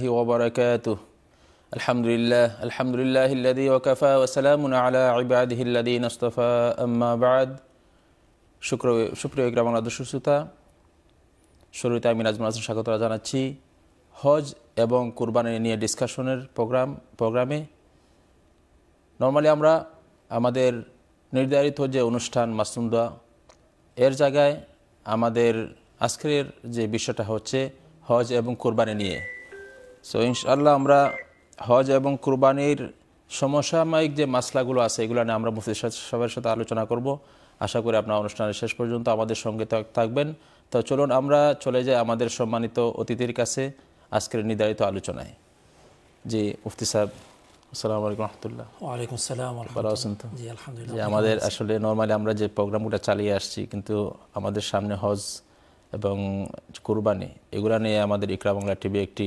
وبركاته الحمد لله الحمد لله الذي وكفى وسلام على عباده الذين اصطفى أما بعد শুক্র সুপ্রিয় গ্রামের দর্শক শ্রোতা শুরুতে আমি নাজমুল হাসান স্বাগতরা জানাচ্ছি হজ এবং কুরবানি নিয়ে ডিসকাশনের প্রোগ্রাম প্রোগ্রামে নর্মালি আমরা আমাদের নির্ধারিত যে অনুষ্ঠান মাসুমদা এর জায়গায় আমাদের আজকের যে বিষয়টা হচ্ছে হজ এবং কোরবানি নিয়ে সো ইনশাল্লাহ আমরা হজ এবং কুরবানির সমসাময়িক যে মাসলাগুলো আছে এগুলো নিয়ে আমরা মুফতি সবার সাথে আলোচনা করব আশা করি আপনার অনুষ্ঠানের শেষ পর্যন্ত আমাদের সঙ্গে থাকবেন তো চলুন আমরা চলে যাই আমাদের সম্মানিত অতিথির কাছে আজকের নির্ধারিত আলোচনায় জি মুফতি সাহেব আসসালামু আলাইকুম রহমতুল্লাহ ওয়ালাইকুম আসসালাম ভালো আছেন তো জি আলহামদুলিল্লাহ আমাদের আসলে নর্মালি আমরা যে প্রোগ্রামগুলো চালিয়ে আসছি কিন্তু আমাদের সামনে হজ এবং কুরবানি এগুলো নিয়ে আমাদের ইকরা বাংলা টিভি একটি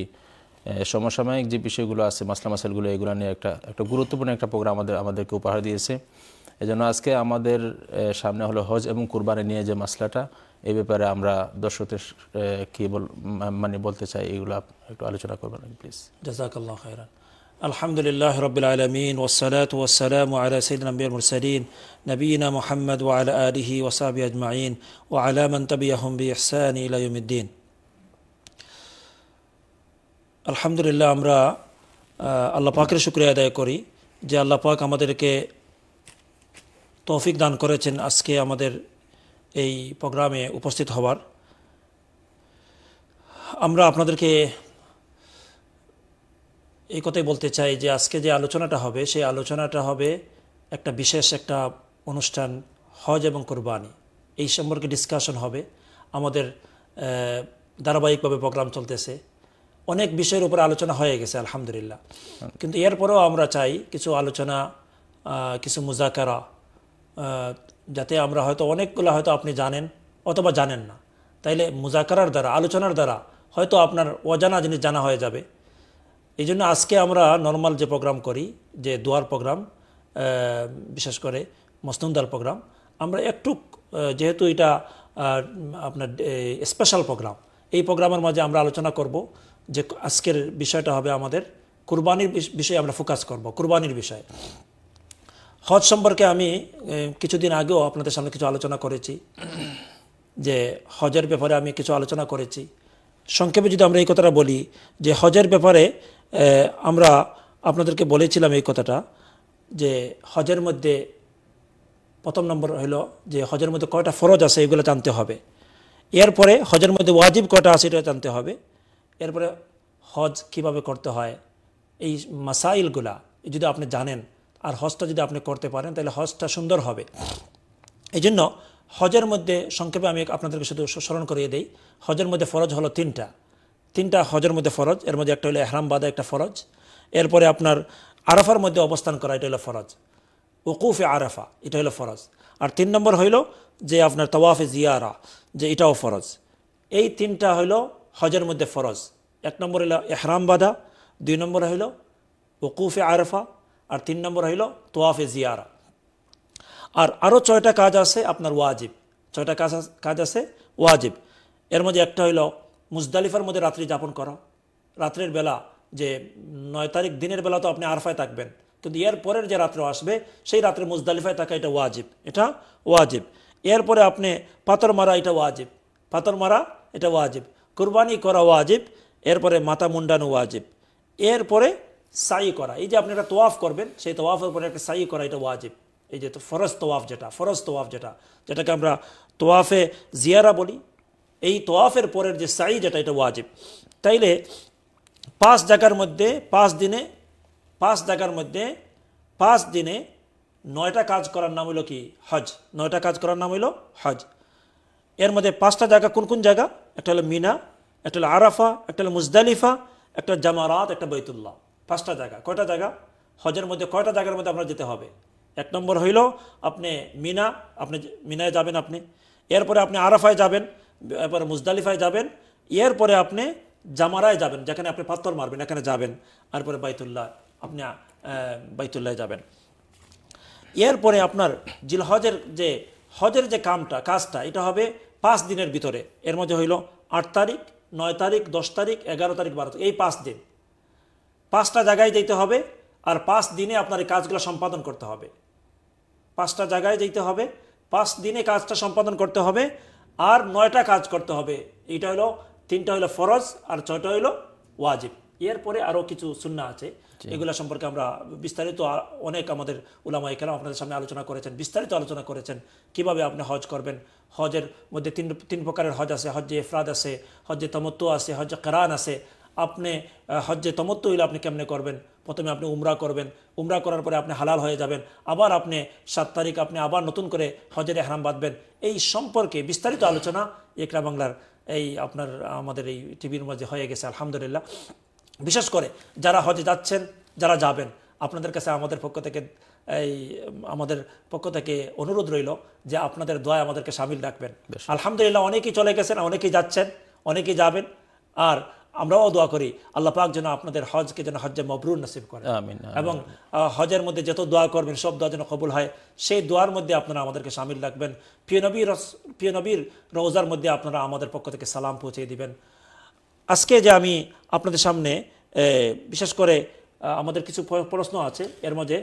সমসাময়িক যে বিষয়গুলো আছে মাসলা মাসালগুলো এগুলো নিয়ে একটা একটা গুরুত্বপূর্ণ একটা প্রোগ্রাম আমাদের আমাদেরকে উপহার দিয়েছে এজন্য আজকে আমাদের সামনে হলো হজ এবং কুরবানি নিয়ে যে মাসলাটা এ ব্যাপারে আমরা দর্শকদের কি বল মানে বলতে চাই এগুলো একটু আলোচনা করবেন প্লিজ জাজাকাল্লাহ খাইরান আলহামদুলিল্লাহ রবিল আলমিন ওসালাত والصلاة ও على সঈদ الأنبياء المرسلين নবীনা মোহাম্মদ ও آله আলিহি ওসাবি আজমাইন ও تبعهم بإحسان আহমবি يوم ইলাইমুদ্দিন আলহামদুলিল্লাহ আমরা আল্লাহ পাকের শুক্রিয়া আদায় করি যে আল্লাহ পাক আমাদেরকে তৌফিক দান করেছেন আজকে আমাদের এই প্রোগ্রামে উপস্থিত হওয়ার আমরা আপনাদেরকে এই কথাই বলতে চাই যে আজকে যে আলোচনাটা হবে সেই আলোচনাটা হবে একটা বিশেষ একটা অনুষ্ঠান হজ এবং কোরবানি এই সম্পর্কে ডিসকাশন হবে আমাদের ধারাবাহিকভাবে প্রোগ্রাম চলতেছে অনেক বিষয়ের উপর আলোচনা হয়ে গেছে আলহামদুলিল্লাহ কিন্তু এরপরেও আমরা চাই কিছু আলোচনা কিছু মুজাকারা যাতে আমরা হয়তো অনেকগুলো হয়তো আপনি জানেন অথবা জানেন না তাইলে মুজাকারার দ্বারা আলোচনার দ্বারা হয়তো আপনার অজানা জিনিস জানা হয়ে যাবে এই জন্য আজকে আমরা নর্মাল যে প্রোগ্রাম করি যে দুয়ার প্রোগ্রাম বিশেষ করে মস্তুমদার প্রোগ্রাম আমরা একটু যেহেতু এটা আপনার স্পেশাল প্রোগ্রাম এই প্রোগ্রামের মাঝে আমরা আলোচনা করব যে আজকের বিষয়টা হবে আমাদের কুরবানির বিষয়ে আমরা ফোকাস করব কুরবানির বিষয়ে হজ সম্পর্কে আমি কিছুদিন আগেও আপনাদের সামনে কিছু আলোচনা করেছি যে হজের ব্যাপারে আমি কিছু আলোচনা করেছি সংক্ষেপে যদি আমরা এই কথাটা বলি যে হজের ব্যাপারে আমরা আপনাদেরকে বলেছিলাম এই কথাটা যে হজের মধ্যে প্রথম নম্বর হইল যে হজের মধ্যে কয়টা ফরজ আছে এগুলো জানতে হবে এরপরে হজের মধ্যে ওয়াজিব কয়টা আছে এটা জানতে হবে এরপরে হজ কিভাবে করতে হয় এই মাসাইলগুলা যদি আপনি জানেন আর হজটা যদি আপনি করতে পারেন তাহলে হজটা সুন্দর হবে এই জন্য হজের মধ্যে সংক্ষেপে আমি আপনাদেরকে শুধু স্মরণ করিয়ে দিই হজের মধ্যে ফরজ হলো তিনটা তিনটা হজের মধ্যে ফরজ এর মধ্যে একটা হলো এহরাম বাদা একটা ফরজ এরপরে আপনার আরাফার মধ্যে অবস্থান করা এটা হলো ফরজ ওকুফে আরাফা এটা হলো ফরজ আর তিন নম্বর হইল যে আপনার তওয়াফে জিয়ারা যে এটাও ফরজ এই তিনটা হলো হজের মধ্যে ফরজ এক নম্বর হইল এহরাম বাদা দুই নম্বর হইল ওকুফে আরফা আর তিন নম্বর হইল তোয়াফে জিয়ারা আর আরও ছয়টা কাজ আছে আপনার ওয়াজিব ছয়টা কাজ কাজ আছে ওয়াজিব এর মধ্যে একটা হইল মুজদালিফার মধ্যে রাত্রি যাপন করা রাত্রের বেলা যে নয় তারিখ দিনের বেলা তো আপনি আরফায় থাকবেন কিন্তু এর পরের যে রাত্রে আসবে সেই রাত্রে মুজদালিফায় থাকা এটা ওয়াজিব এটা ওয়াজিব এরপরে আপনি পাথর মারা এটা ওয়াজিব পাথর মারা এটা ওয়াজিব কোরবানি করা ওয়াজিব এরপরে মাথা মুন্ডানো ওয়াজিব এরপরে সাই করা এই যে আপনি একটা তোয়াফ করবেন সেই তোয়াফের পরে একটা সাই করা এটা ওয়াজিব এই যে ফরজ তোয়াফ যেটা ফরজ তোয়াফ যেটা যেটাকে আমরা তোয়াফে জিয়ারা বলি এই তোয়াফের পরের যে সাই যেটা এটা ওয়াজিব তাইলে পাঁচ জায়গার মধ্যে পাঁচ দিনে পাঁচ জায়গার মধ্যে পাঁচ দিনে নয়টা কাজ করার নাম হইলো কি হজ নয়টা কাজ করার নাম হইলো হজ এর মধ্যে পাঁচটা জায়গা কোন কোন জায়গা একটা হলো মিনা একটা হলো আরাফা একটা হলো মুজদালিফা একটা জামারাত একটা বৈতুল্লাহ পাঁচটা জায়গা কয়টা জায়গা হজের মধ্যে কয়টা জায়গার মধ্যে আপনার যেতে হবে এক নম্বর হইল আপনি মিনা আপনি মিনায় যাবেন আপনি এরপরে আপনি আরাফায় যাবেন এরপরে মুজদালিফায় যাবেন এরপরে আপনি জামারায় যাবেন যেখানে আপনি পাথর মারবেন এখানে যাবেন এরপরে বাইতুল্লাহ আপনি বাইতুল্লায় যাবেন এরপরে আপনার জিলহজের যে হজের যে কামটা কাজটা এটা হবে পাঁচ দিনের ভিতরে এর মধ্যে হইল আট তারিখ নয় তারিখ দশ তারিখ এগারো তারিখ বারো এই পাঁচ দিন পাঁচটা জায়গায় যেতে হবে আর পাঁচ দিনে আপনার এই কাজগুলো সম্পাদন করতে হবে পাঁচটা জায়গায় যেতে হবে পাঁচ দিনে কাজটা সম্পাদন করতে হবে আর নয়টা কাজ করতে হবে এইটা হলো তিনটা হলো ফরজ আর ছয়টা হলো ওয়াজিব এরপরে আরও কিছু শূন্য আছে এগুলো সম্পর্কে আমরা বিস্তারিত অনেক আমাদের উলামা এখানে আপনাদের সামনে আলোচনা করেছেন বিস্তারিত আলোচনা করেছেন কিভাবে আপনি হজ করবেন হজের মধ্যে তিন তিন প্রকারের হজ আছে হজ্জে এফরাদ আছে হজ্জে তমত্ব আছে হজ্জে কারান আছে আপনি হজ্জে তমত্ব হইলে আপনি কেমনে করবেন প্রথমে আপনি উমরা করবেন উমরা করার পরে আপনি হালাল হয়ে যাবেন আবার আপনি সাত তারিখ আপনি আবার নতুন করে হজের এহরাম বাঁধবেন এই সম্পর্কে বিস্তারিত আলোচনা একরা বাংলার এই আপনার আমাদের এই টিভির মাঝে হয়ে গেছে আলহামদুলিল্লাহ বিশেষ করে যারা হজে যাচ্ছেন যারা যাবেন আপনাদের কাছে আমাদের পক্ষ থেকে এই আমাদের পক্ষ থেকে অনুরোধ রইল যে আপনাদের দয়া আমাদেরকে সামিল রাখবেন আলহামদুলিল্লাহ অনেকেই চলে গেছেন অনেকেই যাচ্ছেন অনেকেই যাবেন আর আমরাও দোয়া করি আল্লাহ পাক যেন আপনাদের হজকে যেন হজ্জে মবরুর নসিব করে এবং হজের মধ্যে যত দোয়া করবেন সব দোয়া যেন কবুল হয় সেই দোয়ার মধ্যে আপনারা আমাদেরকে সামিল রাখবেন পিয়নবীর পিয়নবীর রোজার মধ্যে আপনারা আমাদের পক্ষ থেকে সালাম পৌঁছে দিবেন আজকে যে আমি আপনাদের সামনে বিশেষ করে আমাদের কিছু প্রশ্ন আছে এর মধ্যে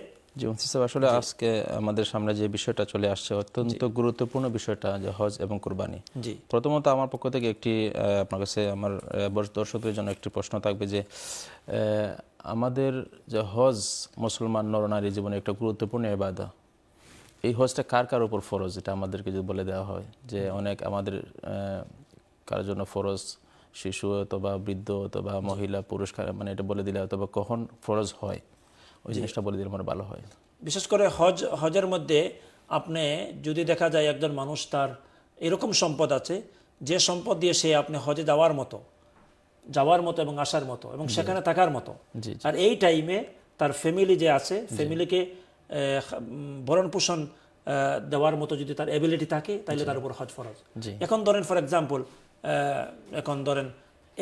মন্ত্রী সাহেব আসলে আজকে আমাদের সামনে যে বিষয়টা চলে আসছে অত্যন্ত গুরুত্বপূর্ণ বিষয়টা যে হজ এবং কোরবানি প্রথমত আমার পক্ষ থেকে একটি আপনার কাছে আমার দর্শকদের জন্য একটি প্রশ্ন থাকবে যে আমাদের যে হজ মুসলমান নরনারী জীবনে একটা গুরুত্বপূর্ণ এবাদা এই হজটা কার কার উপর ফরজ এটা আমাদেরকে যদি বলে দেওয়া হয় যে অনেক আমাদের কার জন্য ফরজ শিশু অথবা বৃদ্ধ অথবা মহিলা পুরুষ মানে এটা বলে দিলে অথবা কখন ফরজ হয় ওই জিনিসটা বলে দিলে আমার ভালো হয় বিশেষ করে হজ হজের মধ্যে আপনি যদি দেখা যায় একজন মানুষ তার এরকম সম্পদ আছে যে সম্পদ দিয়ে সে আপনি হজে যাওয়ার মতো যাওয়ার মতো এবং আসার মতো এবং সেখানে থাকার মতো আর এই টাইমে তার ফ্যামিলি যে আছে ফ্যামিলিকে ভরণ পোষণ দেওয়ার মতো যদি তার এবিলিটি থাকে তাহলে তার উপর হজ ফরজ এখন ধরেন ফর এক্সাম্পল এখন ধরেন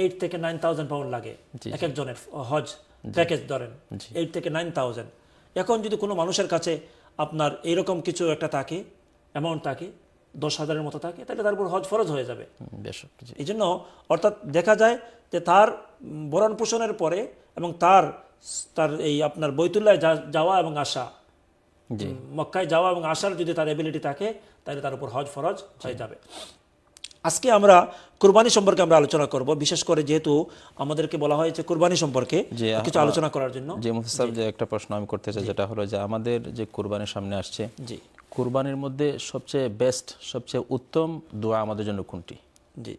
এইট থেকে নাইন থাউজেন্ড পাউন্ড লাগে এক একজনের হজ প্যাকেজ ধরেন এইট থেকে নাইন থাউজেন্ড এখন যদি কোনো মানুষের কাছে আপনার এইরকম কিছু একটা থাকে অ্যামাউন্ট থাকে দশ হাজারের মতো থাকে তাহলে তার উপর হজ ফরজ হয়ে যাবে এই জন্য অর্থাৎ দেখা যায় যে তার বরণ পোষণের পরে এবং তার তার এই আপনার বৈতুল্লায় যাওয়া এবং আসা মক্কায় যাওয়া এবং আসার যদি তার এবিলিটি থাকে তাহলে তার উপর হজ ফরজ হয়ে যাবে আজকে আমরা কোরবানি সম্পর্কে আমরা আলোচনা করব বিশেষ করে যেহেতু আমাদেরকে বলা হয়েছে কোরবানি সম্পর্কে কিছু আলোচনা করার জন্য যে মুফতি সাহেব যে একটা প্রশ্ন আমি করতে চাই যেটা হলো যে আমাদের যে কোরবানি সামনে আসছে জি কোরবানির মধ্যে সবচেয়ে বেস্ট সবচেয়ে উত্তম দোয়া আমাদের জন্য কোনটি জি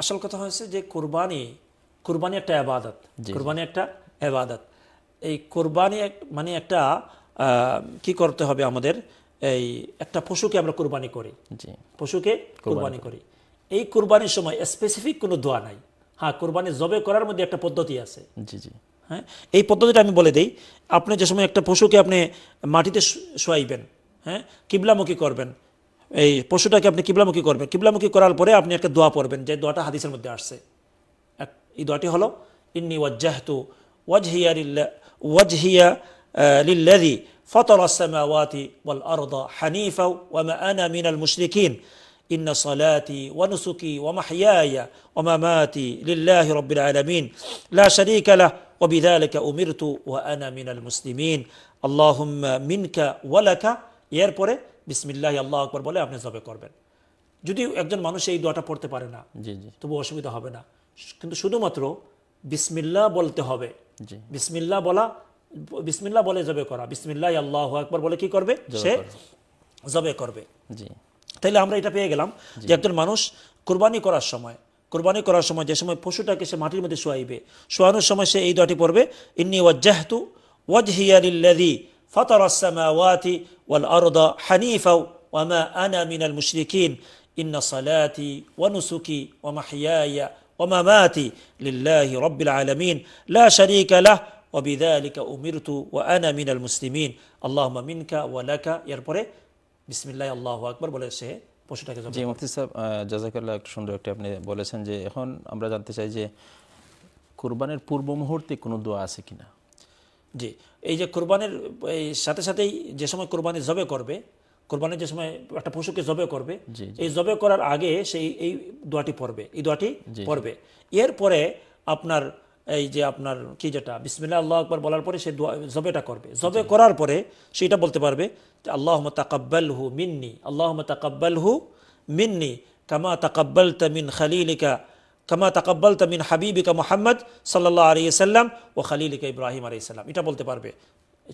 আসল কথা হয়েছে যে কোরবানি কোরবানি একটা আবাদত কোরবানি একটা আবাদত এই কোরবানি মানে একটা কি করতে হবে আমাদের এই একটা পশুকে আমরা কোরবানি করি পশুকে কোরবানি করি এই কোরবানির সময় স্পেসিফিক কোনো দোয়া নাই হ্যাঁ কোরবানি জবে করার মধ্যে একটা পদ্ধতি আছে জি জি হ্যাঁ এই পদ্ধতিটা আমি বলে দিই আপনি যে সময় একটা পশুকে আপনি মাটিতে শোয়াইবেন হ্যাঁ কিবলামুখী করবেন এই পশুটাকে আপনি কিবলামুখী করবেন কিবলামুখী করার পরে আপনি একটা দোয়া পড়বেন যে দোয়াটা হাদিসের মধ্যে আসছে এই দোয়াটি হলো ইন্নি ওয়াজ্জাহতু ওয়াজহিয়ারিল্লা ওয়াজহিয়া آه، للذي فطر السماوات والارض حنيفا وما انا من المشركين ان صلاتي ونسكي ومحياي ومماتي لله رب العالمين لا شريك له وبذلك امرت وانا من المسلمين اللهم منك ولك يربوري এরপরে বিসমিল্লাহ আল্লাহ আকবর বলে আপনি জবে করবেন যদি একজন মানুষ এই দোয়াটা পড়তে পারে না তবু অসুবিধা হবে না কিন্তু শুধুমাত্র বিসমিল্লা বলতে بسم الله بولا বিসমিল্লা বলে জবে করা বিসমিল্লা আল্লাহ একবার বলে কি করবে সে জবে করবে জি তাহলে আমরা এটা পেয়ে গেলাম যে একজন মানুষ কোরবানি করার সময় কোরবানি করার সময় যে সময় পশুটাকে সে মাটির মধ্যে শোয়াইবে শোয়ানোর সময় সে এই দোয়াটি পড়বে ইন্নি ওয়াজ্জাহতু ওয়াজহিয়ালিল্লাযী ফাতার আস-সামাওয়াতি ওয়াল আরদা হানিফা ওয়া মা আনা মিনাল মুশরিকিন ইন্না সালাতি ওয়া নুসুকি ওয়া মাহইয়ায়া ওয়া মামাতি লিল্লাহি রাব্বিল আলামিন লা শারীকা লাহু وبذلك أمرت وأنا من المسلمين اللهم منك ولك এরপরে বিসমিল্লাহ আল্লাহু আকবার বলে সে পশুটাকে জি মুফতি সাহেব জাজাকাল্লাহ একটা সুন্দর একটা আপনি বলেছেন যে এখন আমরা জানতে চাই যে কুরবানের পূর্ব মুহূর্তে কোনো দোয়া আছে কিনা জি এই যে কোরবানের এই সাথে সাথেই যে সময় কোরবানি জবে করবে কোরবানির যে সময় একটা পশুকে জবে করবে এই জবে করার আগে সেই এই দোয়াটি পড়বে এই দোয়াটি পড়বে এরপরে আপনার এই যে আপনার কি যেটা বিসমিল্লা আল্লাহ আকবর বলার পরে সে জবেটা করবে জবে করার পরে সেটা বলতে পারবে আল্লাহ তাকাব্বাল হু মিন্নি আল্লাহ তাকাব্বাল হু মিন্নি কামা তাকাব্বাল তামিন খালিলিকা কামা তাকাব্বাল তামিন হাবিবিকা মোহাম্মদ সাল্লাহ আলিয়াল্লাম সাল্লাম ও খালিলিকা ইব্রাহিম আলি সাল্লাম এটা বলতে পারবে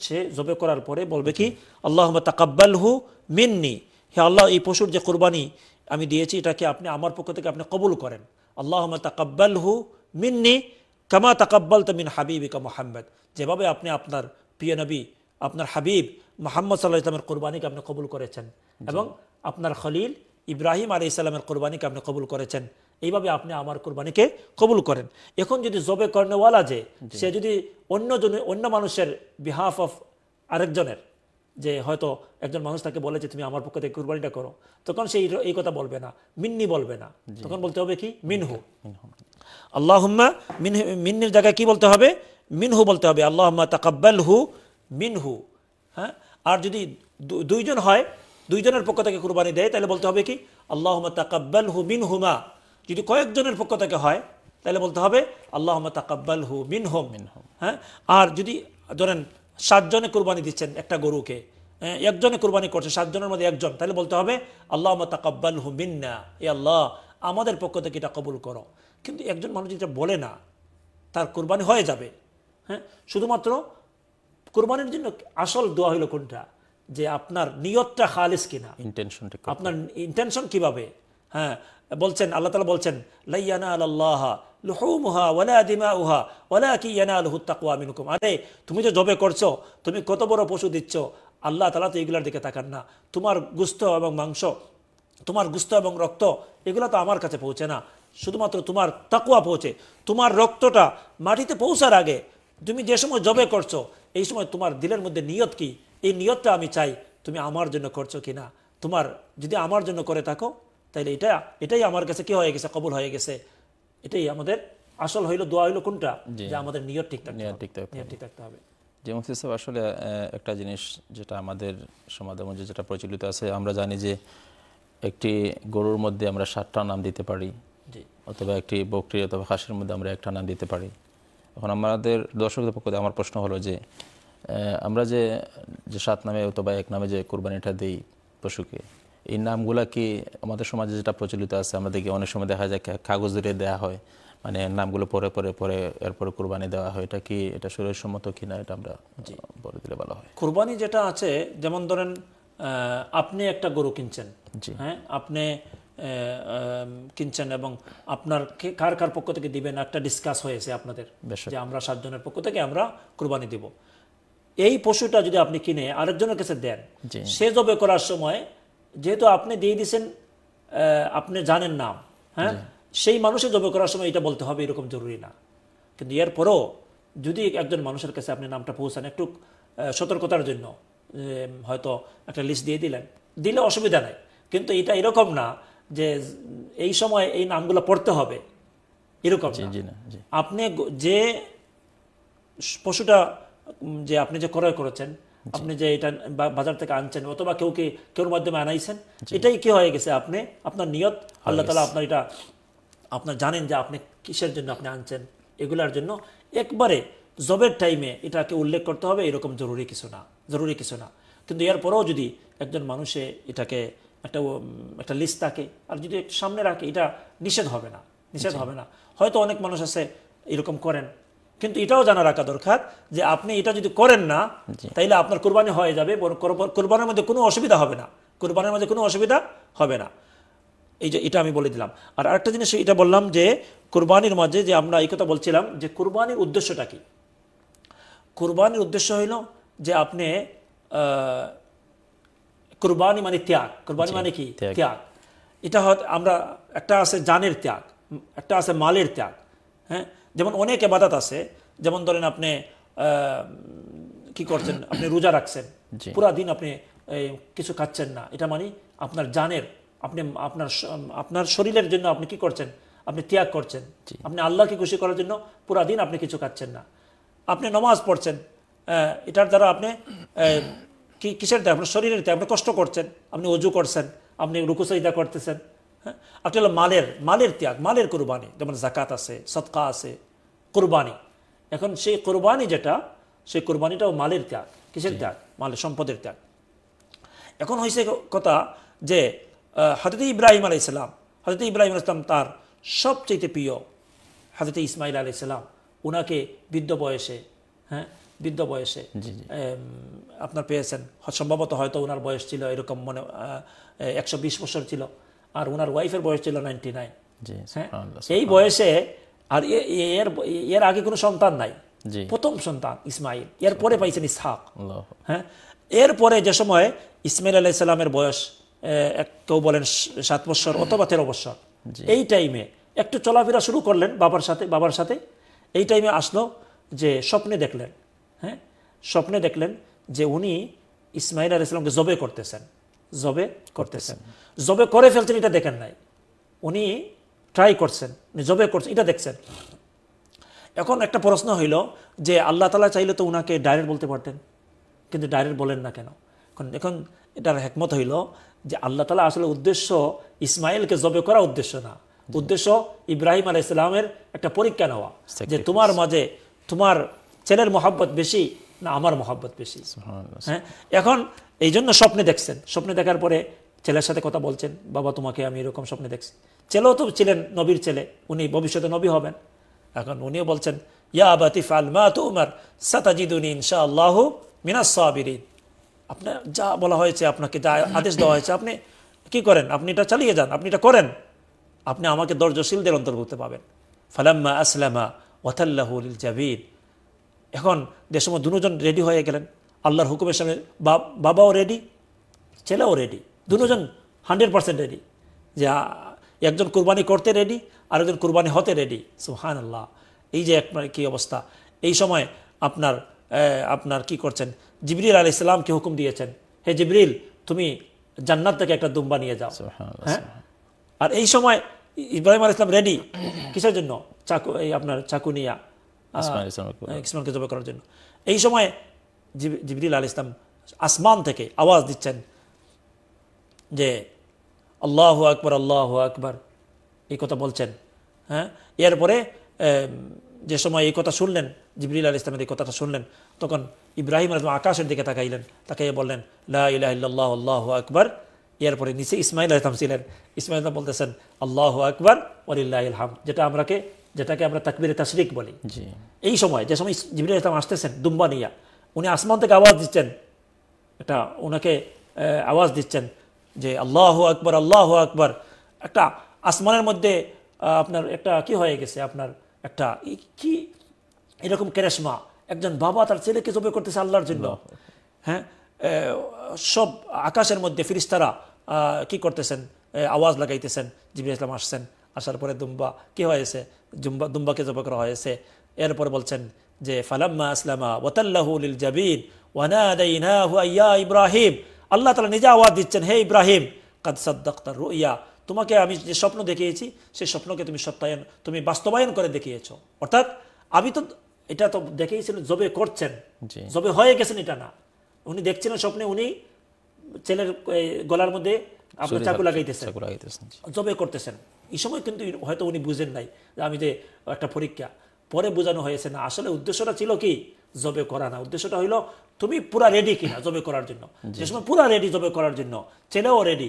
সে জবে করার পরে বলবে কি আল্লাহ তাকাব্বাল হু মিন্নি হে আল্লাহ এই পশুর যে কোরবানি আমি দিয়েছি এটাকে আপনি আমার পক্ষ থেকে আপনি কবুল করেন আল্লাহ তাকাব্বাল হু মিন্নি কামা তাকাব্বাল তামিন ইকা মোহাম্মদ যেভাবে আপনি আপনার প্রিয় নবী আপনার হাবিব মোহাম্মদ সাল্লাহ ইসলামের কোরবানিকে আপনি কবুল করেছেন এবং আপনার খলিল ইব্রাহিম আলি ইসলামের কোরবানিকে আপনি কবুল করেছেন এইভাবে আপনি আমার কোরবানিকে কবুল করেন এখন যদি জবে কর্নেওয়ালা যে সে যদি অন্যজন অন্য মানুষের বিহাফ অফ আরেকজনের যে হয়তো একজন মানুষ তাকে বলে যে তুমি আমার পক্ষ থেকে কোরবানিটা করো তখন সেই এই কথা বলবে না মিন্নি বলবে না তখন বলতে হবে কি মিনহু আল্লাহম্মা মিন জায়গায় কি বলতে হবে মিনহু বলতে হবে আল্লাহম্মা তাকাব্বাল হু মিনহু হ্যাঁ আর যদি দুইজন হয় দুইজনের পক্ষ থেকে কুরবানি দেয় তাহলে বলতে হবে কি আল্লাহম্মা তাকাব্বাল হু হুমা যদি কয়েকজনের পক্ষ থেকে হয় তাহলে বলতে হবে আল্লাহ তাকাব্বাল হু মিন হোম মিন হোম হ্যাঁ আর যদি ধরেন সাতজনে কুরবানি দিচ্ছেন একটা গরুকে হ্যাঁ, একজনে কুরবানি করছে সাতজনের মধ্যে একজন তাহলে বলতে হবে আল্লাহ তাকাব্বাল হু মিন্না এ আল্লাহ আমাদের পক্ষ থেকে এটা কবুল করো কিন্তু একজন মানুষ যেটা বলে না তার কোরবানি হয়ে যাবে হ্যাঁ শুধুমাত্র কোরবানির জন্য আসল দোয়া হলো কোনটা যে আপনার নিয়তটা খালিস কিনা ইন্টেনশনটা আপনার ইন্টেনশন কিভাবে হ্যাঁ বলছেন আল্লাহ তালা বলছেন লাইয়ানা আল্লাহ লুহুমুহা ওয়ালা দিমা উহা ওয়ালা কি ইয়ানা আলহু তাকুয়া মিনকুম আরে তুমি যে জবে করছো তুমি কত বড় পশু দিচ্ছ আল্লাহ তালা তো এগুলার দিকে তাকান না তোমার গুস্ত এবং মাংস তোমার গুস্ত এবং রক্ত এগুলো তো আমার কাছে পৌঁছে না শুধুমাত্র তোমার তাকুয়া পৌঁছে তোমার রক্তটা মাটিতে পৌঁছার আগে তুমি যে সময় জবে করছো এই সময় তোমার দিলের মধ্যে নিয়ত কি এই নিয়তটা আমি চাই তুমি আমার জন্য করছো কি না তোমার যদি আমার জন্য করে থাকো তাহলে এটা এটাই আমার কাছে কি হয়ে গেছে কবল হয়ে গেছে এটাই আমাদের আসল হইলো দোয়া হইলো কোনটা যে আমাদের নিয়ত ঠিক থাকতে নিয়ত ঠিক থাকতে হবে যে মুফতি সাহেব আসলে একটা জিনিস যেটা আমাদের সমাজের মধ্যে যেটা প্রচলিত আছে আমরা জানি যে একটি গরুর মধ্যে আমরা সাতটা নাম দিতে পারি অথবা একটি বকরি অথবা খাসির মধ্যে আমরা একটা না দিতে পারি এখন আমাদের দর্শকদের পক্ষ আমার প্রশ্ন হলো যে আমরা যে যে সাত নামে অথবা এক নামে যে কোরবানিটা দিই পশুকে এই নামগুলা কি আমাদের সমাজে যেটা প্রচলিত আছে আমাদেরকে অনেক সময় দেখা যায় কাগজ ধরে দেওয়া হয় মানে নামগুলো পরে পরে পরে এরপরে কোরবানি দেওয়া হয় এটা কি এটা সম্মত কি না এটা আমরা বলে দিলে ভালো হয় কোরবানি যেটা আছে যেমন ধরেন আপনি একটা গরু কিনছেন হ্যাঁ আপনি কিনছেন এবং আপনার কার কার পক্ষ থেকে দিবেন একটা ডিসকাস হয়েছে আপনাদের যে আমরা সাতজনের পক্ষ থেকে আমরা কোরবানি দিব এই পশুটা যদি আপনি কিনে আরেকজনের কাছে দেন সে জবে করার সময় যেহেতু আপনি দিয়ে দিচ্ছেন আপনি জানেন না হ্যাঁ সেই মানুষের জবে করার সময় এটা বলতে হবে এরকম জরুরি না কিন্তু এরপরও যদি একজন মানুষের কাছে আপনি নামটা পৌঁছান একটু সতর্কতার জন্য হয়তো একটা লিস্ট দিয়ে দিলেন দিলে অসুবিধা নাই কিন্তু এটা এরকম না যে এই সময় এই নামগুলো পড়তে হবে এরকম আপনি যে পশুটা যে আপনি যে ক্রয় করেছেন আপনি যে এটা বাজার থেকে আনছেন অথবা কেউ কি কেউর মাধ্যমে আনাইছেন এটাই কি হয়ে গেছে আপনি আপনার নিয়ত আল্লাহ তালা আপনার এটা আপনার জানেন যে আপনি কিসের জন্য আপনি আনছেন এগুলার জন্য একবারে জবের টাইমে এটাকে উল্লেখ করতে হবে এরকম জরুরি কিছু না জরুরি কিছু না কিন্তু এরপরেও যদি একজন মানুষে এটাকে একটা একটা লিস্ট থাকে আর যদি সামনে রাখে এটা নিষেধ হবে না নিষেধ হবে না হয়তো অনেক মানুষ আছে এরকম করেন কিন্তু এটাও জানা রাখা দরকার যে আপনি এটা যদি করেন না তাইলে আপনার কোরবানি হয়ে যাবে কোরবানির মধ্যে কোনো অসুবিধা হবে না কোরবানির মধ্যে কোনো অসুবিধা হবে না এই যে এটা আমি বলে দিলাম আর আরেকটা জিনিস এটা বললাম যে কোরবানির মাঝে যে আমরা এই কথা বলছিলাম যে কোরবানির উদ্দেশ্যটা কি কোরবানির উদ্দেশ্য হইল যে আপনি কুরবানি মানে ত্যাগ কুরবানি মানে কি ত্যাগ এটা হয় আমরা একটা আছে জানের ত্যাগ একটা আছে মালের ত্যাগ হ্যাঁ যেমন অনেক এবাদাত আছে যেমন ধরেন আপনি কি করছেন আপনি রোজা রাখছেন পুরা দিন আপনি কিছু খাচ্ছেন না এটা মানে আপনার জানের আপনি আপনার আপনার শরীরের জন্য আপনি কি করছেন আপনি ত্যাগ করছেন আপনি আল্লাহকে খুশি করার জন্য পুরা দিন আপনি কিছু খাচ্ছেন না আপনি নমাজ পড়ছেন এটার দ্বারা আপনি কি কিসের দেয় আপনার শরীরের দেয় আপনি কষ্ট করছেন আপনি অজু করছেন আপনি রুকুসাইদা করতেছেন হ্যাঁ আপনি হলো মালের মালের ত্যাগ মালের কোরবানি যেমন জাকাত আছে সৎকা আছে কোরবানি এখন সেই কোরবানি যেটা সেই কোরবানিটাও মালের ত্যাগ কিসের ত্যাগ মালের সম্পদের ত্যাগ এখন হয়েছে কথা যে হাজরত ইব্রাহিম আলি ইসলাম হাজরত ইব্রাহিম ইসলাম তার সবচেয়ে প্রিয় হাজরত ইসমাইল আলি ইসলাম ওনাকে বৃদ্ধ বয়সে হ্যাঁ বৃদ্ধ বয়সে আপনার পেয়েছেন সম্ভবত হয়তো ওনার বয়স ছিল এরকম মনে একশো বছর ছিল আর ওনার ওয়াইফের বয়স ছিল নাইনটি নাইন হ্যাঁ এই বয়সে আর এর এর আগে কোনো সন্তান নাই প্রথম সন্তান ইসমাইল এর পরে পাইছেন ইসহাক হ্যাঁ এরপরে যে সময় ইসমাইল ইসলামের বয়স কেউ বলেন সাত বছর অথবা তেরো বছর এই টাইমে একটু চলাফেরা শুরু করলেন বাবার সাথে বাবার সাথে এই টাইমে আসলো যে স্বপ্নে দেখলেন হ্যাঁ স্বপ্নে দেখলেন যে উনি ইসমাইল আল ইসলামকে জবে করতেছেন জবে করতেছেন জবে করে ফেলছেন এটা দেখেন নাই উনি ট্রাই করছেন উনি জবে করছেন এটা দেখছেন এখন একটা প্রশ্ন হইল যে আল্লাহ তালা চাইলে তো উনাকে ডাইরেক্ট বলতে পারতেন কিন্তু ডাইরেক্ট বলেন না কেন এখন এখন এটার একমত হইল যে আল্লাহ তালা আসলে উদ্দেশ্য ইসমাইলকে জবে করা উদ্দেশ্য না উদ্দেশ্য ইব্রাহিম আলাহ ইসলামের একটা পরীক্ষা নেওয়া যে তোমার মাঝে তোমার ছেলের মোহাব্বত বেশি না আমার মহাব্বত বেশি হ্যাঁ এখন এই জন্য স্বপ্নে দেখছেন স্বপ্নে দেখার পরে ছেলের সাথে কথা বলছেন বাবা তোমাকে আমি এরকম স্বপ্নে দেখছি ছেলেও তো ছিলেন নবীর ছেলে উনি ভবিষ্যতে নবী হবেন এখন উনিও বলছেন ইয়া বাতি আল মা তো উমার সাতাজিদুনি ইনশা আল্লাহ মিনাস আপনার যা বলা হয়েছে আপনাকে যা আদেশ দেওয়া হয়েছে আপনি কি করেন আপনি এটা চালিয়ে যান আপনি এটা করেন আপনি আমাকে ধৈর্যশীলদের অন্তর্ভুক্ত পাবেন ফালাম্মা আসলামা ওয়াতাল্লাহুল জাবির এখন যে সময় দুজন রেডি হয়ে গেলেন আল্লাহর হুকুমের সামনে বাবাও রেডি ছেলেও রেডি দুজন হান্ড্রেড পার্সেন্ট রেডি যে একজন কুরবানি করতে রেডি আর একজন কুরবানি হতে রেডি সুহান আল্লাহ এই যে আপনার মানে কী অবস্থা এই সময় আপনার আপনার কি করছেন জিবরিল আল ইসলামকে হুকুম দিয়েছেন হে জিবরিল তুমি জান্নাত থেকে একটা দুম্বা নিয়ে যাও হ্যাঁ আর এই সময় ইব্রাহিম আল ইসলাম রেডি কিসের জন্য চাকু এই আপনার চাকু নিয়া ইসমানকে জবাই করার জন্য এই সময় জিবরিল আল ইসলাম আসমান থেকে আওয়াজ দিচ্ছেন যে আল্লাহ আকবর আল্লাহ আকবর এই কথা বলছেন হ্যাঁ এরপরে যে সময় এই কথা শুনলেন জিবরিল আল ইসলামের এই কথাটা শুনলেন তখন ইব্রাহিম আলম আকাশের দিকে তাকাইলেন তাকাইয়ে বললেন লাহ আল্লাহ আকবর এরপরে নিচে ইসমাইল ইসলাম ছিলেন ইসমাইল বলতেছেন আল্লাহ আকবর ওলিল্লাহ ইলহাম যেটা আমরাকে যেটাকে আমরা তাকবিরে তাসরিক বলি এই সময় যে সময় জিবির ইসলাম আসতেছেন দুম্বানিয়া উনি আসমান থেকে আওয়াজ দিচ্ছেন এটা ওনাকে আওয়াজ দিচ্ছেন যে আল্লাহ আকবর আল্লাহ আকবর একটা আসমানের মধ্যে আপনার একটা কি হয়ে গেছে আপনার একটা কি এরকম কেরেশমা একজন বাবা তার ছেলেকে জবে করতেছে আল্লাহর জন্য হ্যাঁ সব আকাশের মধ্যে ফিরিস্তারা কি করতেছেন আওয়াজ লাগাইতেছেন জিবির ইসলাম আসছেন আসার পরে দুম্বা কি হয়েছে জুম্বা দুম্বাকে জবা করা হয়েছে এরপর বলছেন যে ফালাম্মা আসলামা ওতাল্লাহুল জাবিন ওয়ানা ইব্রাহিম আল্লাহ তালা নিজে আওয়াজ দিচ্ছেন হে ইব্রাহিম কাদসাদ্দাক্তার রুইয়া তোমাকে আমি যে স্বপ্ন দেখিয়েছি সেই স্বপ্নকে তুমি সত্যায়ন তুমি বাস্তবায়ন করে দেখিয়েছ অর্থাৎ আমি তো এটা তো দেখিয়েছিলেন জবে করছেন জবে হয়ে গেছেন এটা না উনি দেখছিলেন স্বপ্নে উনি ছেলের গলার মধ্যে আপনার চাকু লাগাইতেছেন জবে করতেছেন এই সময় কিন্তু হয়তো উনি বুঝেন নাই যে আমি যে একটা পরীক্ষা পরে বোঝানো হয়েছে না আসলে উদ্দেশ্যটা ছিল কি জবে করা না উদ্দেশ্যটা হইল তুমি পুরা রেডি কিনা জবে করার জন্য যে সময় পুরা রেডি জবে করার জন্য ছেলেও রেডি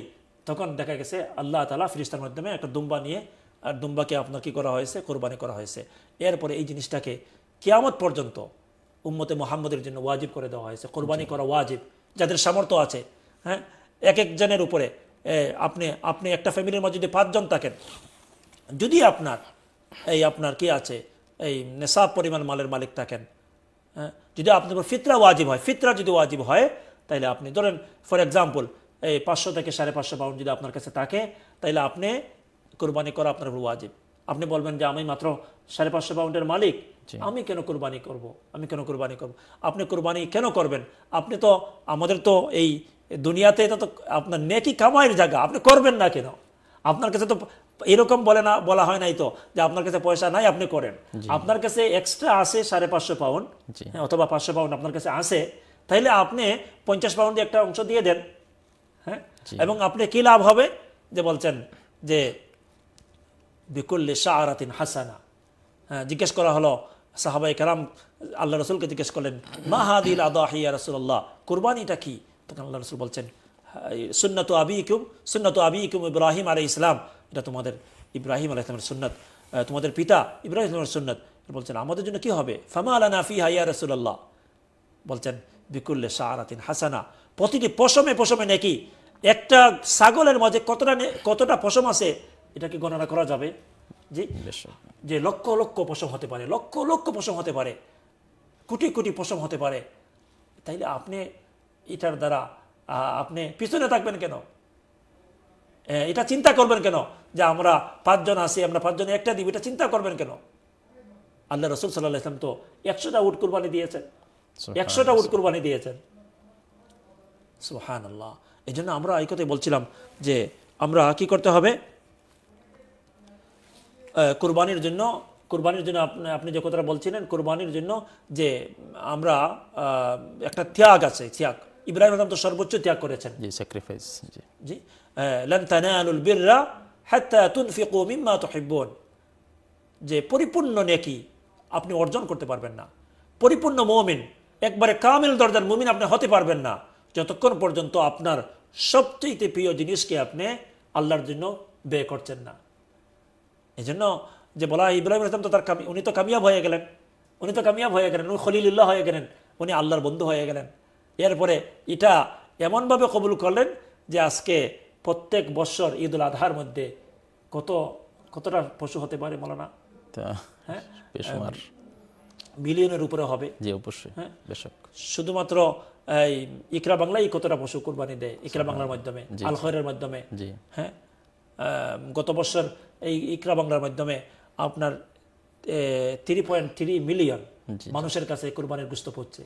তখন দেখা গেছে আল্লাহ তালা ফিরিস্তার মাধ্যমে একটা দুম্বা নিয়ে আর দুম্বাকে আপনার কি করা হয়েছে কোরবানি করা হয়েছে এরপরে এই জিনিসটাকে কিয়ামত পর্যন্ত উম্মতে মোহাম্মদের জন্য ওয়াজিব করে দেওয়া হয়েছে কোরবানি করা ওয়াজিব যাদের সামর্থ্য আছে হ্যাঁ এক একজনের উপরে আপনি আপনি একটা ফ্যামিলির মাঝে যদি পাঁচজন থাকেন যদি আপনার এই আপনার কি আছে এই নেশাব পরিমাণ মালের মালিক থাকেন যদি আপনার ফিতরা ওয়াজিব হয় ফিতরা যদি ওয়াজিব হয় তাহলে আপনি ধরেন ফর এক্সাম্পল এই পাঁচশো থেকে সাড়ে পাঁচশো পাউন্ড যদি আপনার কাছে থাকে তাহলে আপনি কোরবানি করা আপনার উপর ওয়াজিব আপনি বলবেন যে আমি মাত্র সাড়ে পাঁচশো পাউন্ডের মালিক আমি কেন কোরবানি করব। আমি কেন কোরবানি করব। আপনি কোরবানি কেন করবেন আপনি তো আমাদের তো এই দুনিয়াতে এটা তো আপনার নেকি কামাইয়ের জায়গা আপনি করবেন না কেন আপনার কাছে তো এরকম বলে না বলা হয় নাই তো যে আপনার কাছে পয়সা নাই আপনি করেন আপনার কাছে এক্সট্রা আসে সাড়ে পাঁচশো পাউন্ড হ্যাঁ, অথবা পাঁচশো পাউন্ড আপনার কাছে আসে তাইলে আপনি পঞ্চাশ পাউন্ডে একটা অংশ দিয়ে দেন হ্যাঁ এবং আপনি কি লাভ হবে যে বলছেন যে বিকুল্লি শাহরাতিন হাসানা হ্যাঁ জিজ্ঞেস করা হলো সাহাবাই কালাম আল্লাহ রসুলকে জিজ্ঞেস করলেন মাহাদিল আদাহিয়া রসুল্লাহ কুরবানিটা কি তখন আল্লাহ রসুল বলছেন সুন্নত আবি ইকুম সুন্নত আবি ইকুম ইব্রাহিম আলাই ইসলাম এটা তোমাদের ইব্রাহিম আলাহ ইসলামের সুন্নত তোমাদের পিতা ইব্রাহিম ইসলামের সুন্নত বলছেন আমাদের জন্য কি হবে ফামা আলা নাফি হাইয়া রসুল্লাহ বলছেন বিকুল্লে শাহরাতিন হাসানা প্রতিটি পশমে পশমে নাকি একটা ছাগলের মাঝে কতটা কতটা পশম আছে এটাকে গণনা করা যাবে যে যে লক্ষ লক্ষ পশম হতে পারে লক্ষ লক্ষ পশম হতে পারে কোটি কোটি পশম হতে পারে তাইলে আপনি এটার দ্বারা আপনি পিছনে থাকবেন কেন এটা চিন্তা করবেন কেন যে আমরা পাঁচজন আসি আমরা পাঁচজনে একটা দিব এটা চিন্তা করবেন কেন আল্লাহ রসুল সাল্লাহ ইসলাম তো একশোটা উট কুরবানি দিয়েছেন একশোটা উট কুরবানি দিয়েছেন সুহান আল্লাহ এই জন্য আমরা এই কথাই বলছিলাম যে আমরা কি করতে হবে কোরবানির জন্য কোরবানির জন্য আপনি আপনি যে কথাটা বলছিলেন কোরবানির জন্য যে আমরা একটা ত্যাগ আছে ত্যাগ ইব্রাহিম আলম তো সর্বোচ্চ ত্যাগ করেছেন জি স্যাক্রিফাইস জি জি লান তানালুল বিররা হাত্তা তুনফিকু মিম্মা তুহিব্বুন যে পরিপূর্ণ নেকি আপনি অর্জন করতে পারবেন না পরিপূর্ণ মমিন একবারে কামিল দরজার মুমিন আপনি হতে পারবেন না যতক্ষণ পর্যন্ত আপনার সবচেয়ে প্রিয় জিনিসকে আপনি আল্লাহর জন্য ব্যয় করছেন না এই জন্য যে বলা ইব্রাহিম আসলাম তো তার উনি তো কামিয়াব হয়ে গেলেন উনি তো কামিয়াব হয়ে গেলেন উনি খলিল্লাহ হয়ে গেলেন উনি আল্লাহর বন্ধু হয়ে গেলেন এরপরে এটা এমনভাবে কবুল করলেন যে আজকে প্রত্যেক বৎসর ঈদ উল আধার মধ্যে কত কতটা পশু হতে পারে মলানা হ্যাঁ মিলিয়নের উপরে হবে যে অবশ্যই হ্যাঁ শুধুমাত্র এই ইকরা বাংলাই কতটা পশু কোরবানি দেয় ইকরা বাংলার মাধ্যমে আলহরের মাধ্যমে হ্যাঁ গত বছর এই ইকরা বাংলার মাধ্যমে আপনার থ্রি পয়েন্ট থ্রি মিলিয়ন মানুষের কাছে কোরবানির গুস্ত পড়ছে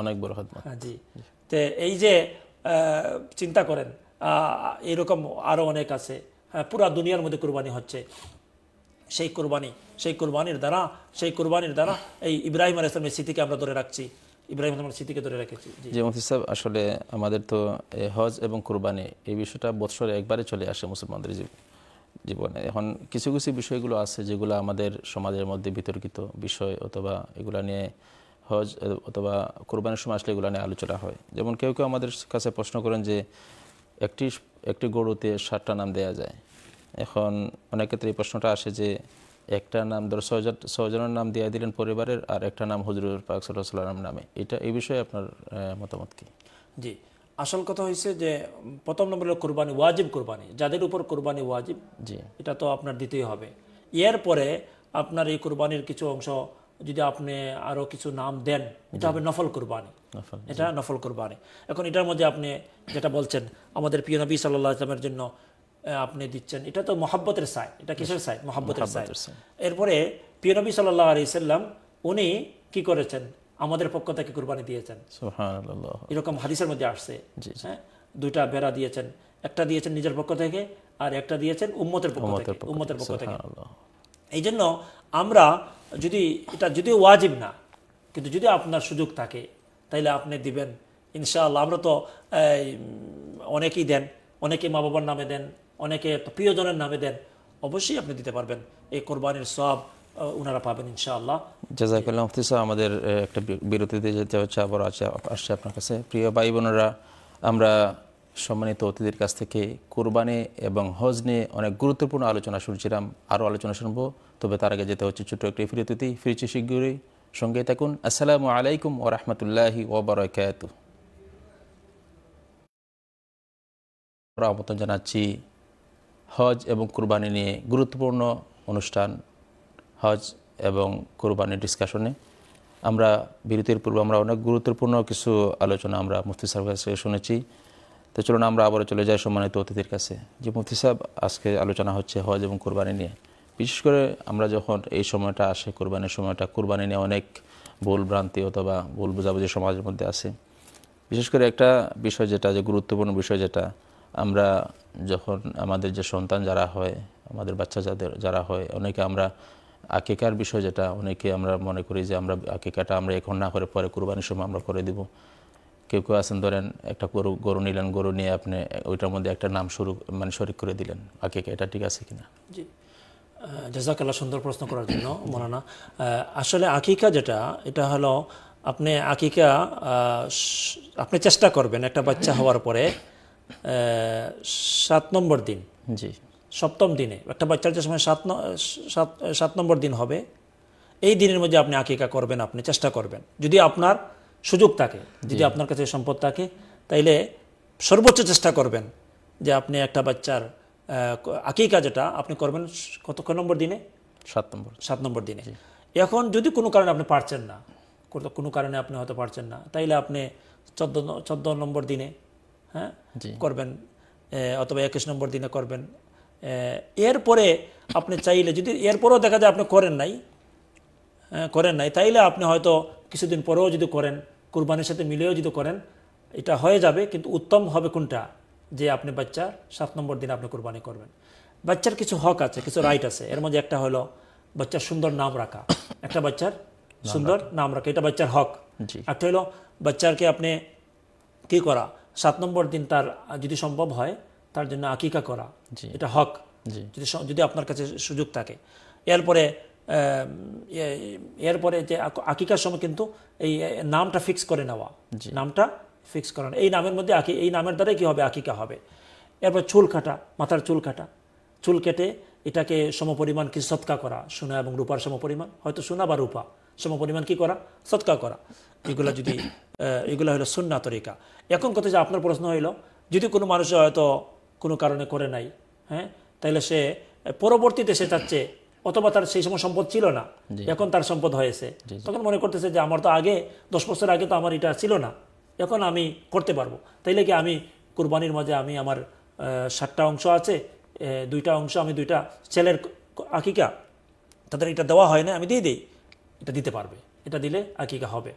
অনেক বড় হ্যাঁ, জি তো এই যে চিন্তা করেন এরকম আরও অনেক আছে হ্যাঁ, পুরা দুনিয়ার মধ্যে কোরবানি হচ্ছে সেই কোরবানি সেই কোরবানির দ্বারা সেই কোরবানির দ্বারা এই ইব্রাহিম আল ইসলামের স্মৃতিকে আমরা ধরে রাখছি ইব্রাহিম আলমের স্মৃতিকে ধরে রেখেছি যে মফি সাহেব আসলে আমাদের তো হজ এবং কোরবানি এই বিষয়টা বৎসরে একবারে চলে আসে মুসলমানদের জীবনে জীবনে এখন কিছু কিছু বিষয়গুলো আছে যেগুলো আমাদের সমাজের মধ্যে বিতর্কিত বিষয় অথবা এগুলো নিয়ে হজ অথবা কোরবানির সময় আসলে এগুলো নিয়ে আলোচনা হয় যেমন কেউ কেউ আমাদের কাছে প্রশ্ন করেন যে একটি একটি গরুতে সাতটা নাম দেয়া যায় এখন অনেক ক্ষেত্রে এই প্রশ্নটা আসে যে একটা নাম ধর সহজাত সহজনের নাম দিয়ে দিলেন পরিবারের আর একটা নাম হজরুল পাক সাল্লাহ নামে এটা এই বিষয়ে আপনার মতামত কী জি আসল কথা হয়েছে যে প্রথম নম্বর কোরবানি ওয়াজিব কোরবানি যাদের উপর কোরবানি ওয়াজিব জি এটা তো আপনার দিতেই হবে এরপরে আপনার এই কোরবানির কিছু অংশ যদি আপনি আরও কিছু নাম দেন এটা হবে নফল কোরবানি এটা নফল কোরবানি এখন এটার মধ্যে আপনি যেটা বলছেন আমাদের প্রিয় নবী সাল্লাহ ইসলামের জন্য আপনি দিচ্ছেন এটা তো মহাব্বতের সাই এটা কিসের সাই মহাব্বতের সাই এরপরে প্রিয় নবী সাল্লাহ আলি সাল্লাম উনি কি করেছেন আমাদের পক্ষ থেকে কুরবানি দিয়েছেন এরকম হাদিসের মধ্যে আসছে হ্যাঁ দুইটা বেড়া দিয়েছেন একটা দিয়েছেন নিজের পক্ষ থেকে আর একটা দিয়েছেন উম্মতের পক্ষ থেকে উম্মতের পক্ষ থেকে এই জন্য আমরা যদি এটা যদিও ওয়াজিব না কিন্তু যদি আপনার সুযোগ থাকে তাইলে আপনি দিবেন ইনশাআল্লাহ আমরা তো অনেকেই দেন অনেকে মা বাবার নামে দেন অনেকে প্রিয়জনের নামে দেন অবশ্যই আপনি দিতে পারবেন এই কোরবানির সব ওনারা পাবেন ইনশাআল্লাহ জাজাকুল্লাহ মুফতি সাহেব আমাদের একটা বিরতিতে যেতে হচ্ছে আবার আসছে আপনার কাছে প্রিয় ভাই বোনেরা আমরা সম্মানিত অতিথির কাছ থেকে কোরবানি এবং হজ নিয়ে অনেক গুরুত্বপূর্ণ আলোচনা শুনছিলাম আরও আলোচনা শুনবো তবে তার আগে যেতে হচ্ছে ছোট্ট একটি ফিরতিতি ফিরছি শিগগিরই সঙ্গে থাকুন আসসালামু আলাইকুম ও রহমতুল্লাহি ওবরাকাত আমন্ত্রণ জানাচ্ছি হজ এবং কুরবানি নিয়ে গুরুত্বপূর্ণ অনুষ্ঠান হজ এবং কোরবানির ডিসকাশনে আমরা বিরতির পূর্বে আমরা অনেক গুরুত্বপূর্ণ কিছু আলোচনা আমরা মুফতি সাহেবের কাছে শুনেছি তো চলুন আমরা আবারও চলে যাই সম্মানিত অতিথির কাছে যে মুফতি সাহেব আজকে আলোচনা হচ্ছে হজ এবং কোরবানি নিয়ে বিশেষ করে আমরা যখন এই সময়টা আসে কোরবানির সময়টা কোরবানি নিয়ে অনেক ভুল ভ্রান্তি অথবা ভুল বোঝাবুঝি সমাজের মধ্যে আসে বিশেষ করে একটা বিষয় যেটা যে গুরুত্বপূর্ণ বিষয় যেটা আমরা যখন আমাদের যে সন্তান যারা হয় আমাদের বাচ্চা যাদের যারা হয় অনেকে আমরা আকিকার বিষয় যেটা অনেকে আমরা মনে করি যে আমরা আকিকাটা আমরা এখন না করে পরে কোরবানির সময় আমরা করে দিব কেউ কেউ আছেন ধরেন একটা গরু গরু নিলেন গরু নিয়ে আপনি ওইটার মধ্যে একটা নাম শুরু মানে শরিক করে দিলেন আকিকা এটা ঠিক আছে কিনা জি সুন্দর প্রশ্ন করার জন্য মনানা আসলে আকিকা যেটা এটা হলো আপনি আকিকা আপনি চেষ্টা করবেন একটা বাচ্চা হওয়ার পরে সাত নম্বর দিন জি সপ্তম দিনে একটা বাচ্চার সময় সাত সাত সাত নম্বর দিন হবে এই দিনের মধ্যে আপনি আকিকা করবেন আপনি চেষ্টা করবেন যদি আপনার সুযোগ থাকে যদি আপনার কাছে সম্পদ থাকে তাইলে সর্বোচ্চ চেষ্টা করবেন যে আপনি একটা বাচ্চার আকিকা যেটা আপনি করবেন কত নম্বর দিনে সাত নম্বর সাত নম্বর দিনে এখন যদি কোনো কারণে আপনি পারছেন না কোনো কারণে আপনি হয়তো পারছেন না তাইলে আপনি চোদ্দ চোদ্দ নম্বর দিনে হ্যাঁ করবেন অথবা একুশ নম্বর দিনে করবেন এরপরে আপনি চাইলে যদি এরপরেও দেখা যায় আপনি করেন নাই করেন নাই তাইলে আপনি হয়তো কিছুদিন পরেও যদি করেন কুরবানির সাথে মিলেও যদি করেন এটা হয়ে যাবে কিন্তু উত্তম হবে কোনটা যে আপনি বাচ্চা সাত নম্বর দিন আপনি কোরবানি করবেন বাচ্চার কিছু হক আছে কিছু রাইট আছে এর মধ্যে একটা হলো বাচ্চার সুন্দর নাম রাখা একটা বাচ্চার সুন্দর নাম রাখা এটা বাচ্চার হক একটা হলো বাচ্চারকে আপনি কি করা সাত নম্বর দিন তার যদি সম্ভব হয় তার জন্য আকিকা করা এটা হক যদি যদি আপনার কাছে সুযোগ থাকে এরপরে এরপরে যে আকিকার সময় কিন্তু এই নামটা ফিক্স করে নেওয়া নামটা ফিক্স করা এই নামের মধ্যে আকি এই নামের দ্বারাই কী হবে আকিকা হবে এরপর চুল কাটা মাথার চুল কাটা চুল কেটে এটাকে সমপরিমাণ কি সৎকা করা সোনা এবং রূপার সমপরিমাণ হয়তো সোনা বা রূপা সমপরিমাণ কি করা সৎকা করা এগুলো যদি এগুলো হলো সুন্না তরিকা এখন কথা যে আপনার প্রশ্ন হইল যদি কোনো মানুষ হয়তো কোনো কারণে করে নাই হ্যাঁ তাহলে সে পরবর্তীতে সে চাচ্ছে অথবা তার সেই সময় সম্পদ ছিল না এখন তার সম্পদ হয়েছে তখন মনে করতেছে যে আমার তো আগে দশ বছর আগে তো আমার এটা ছিল না এখন আমি করতে পারবো তাইলে কি আমি কোরবানির মাঝে আমি আমার সাতটা অংশ আছে দুইটা অংশ আমি দুইটা ছেলের আকিকা তাদের এটা দেওয়া হয় না আমি দিয়ে দিই এটা দিতে পারবে এটা দিলে আকিকা হবে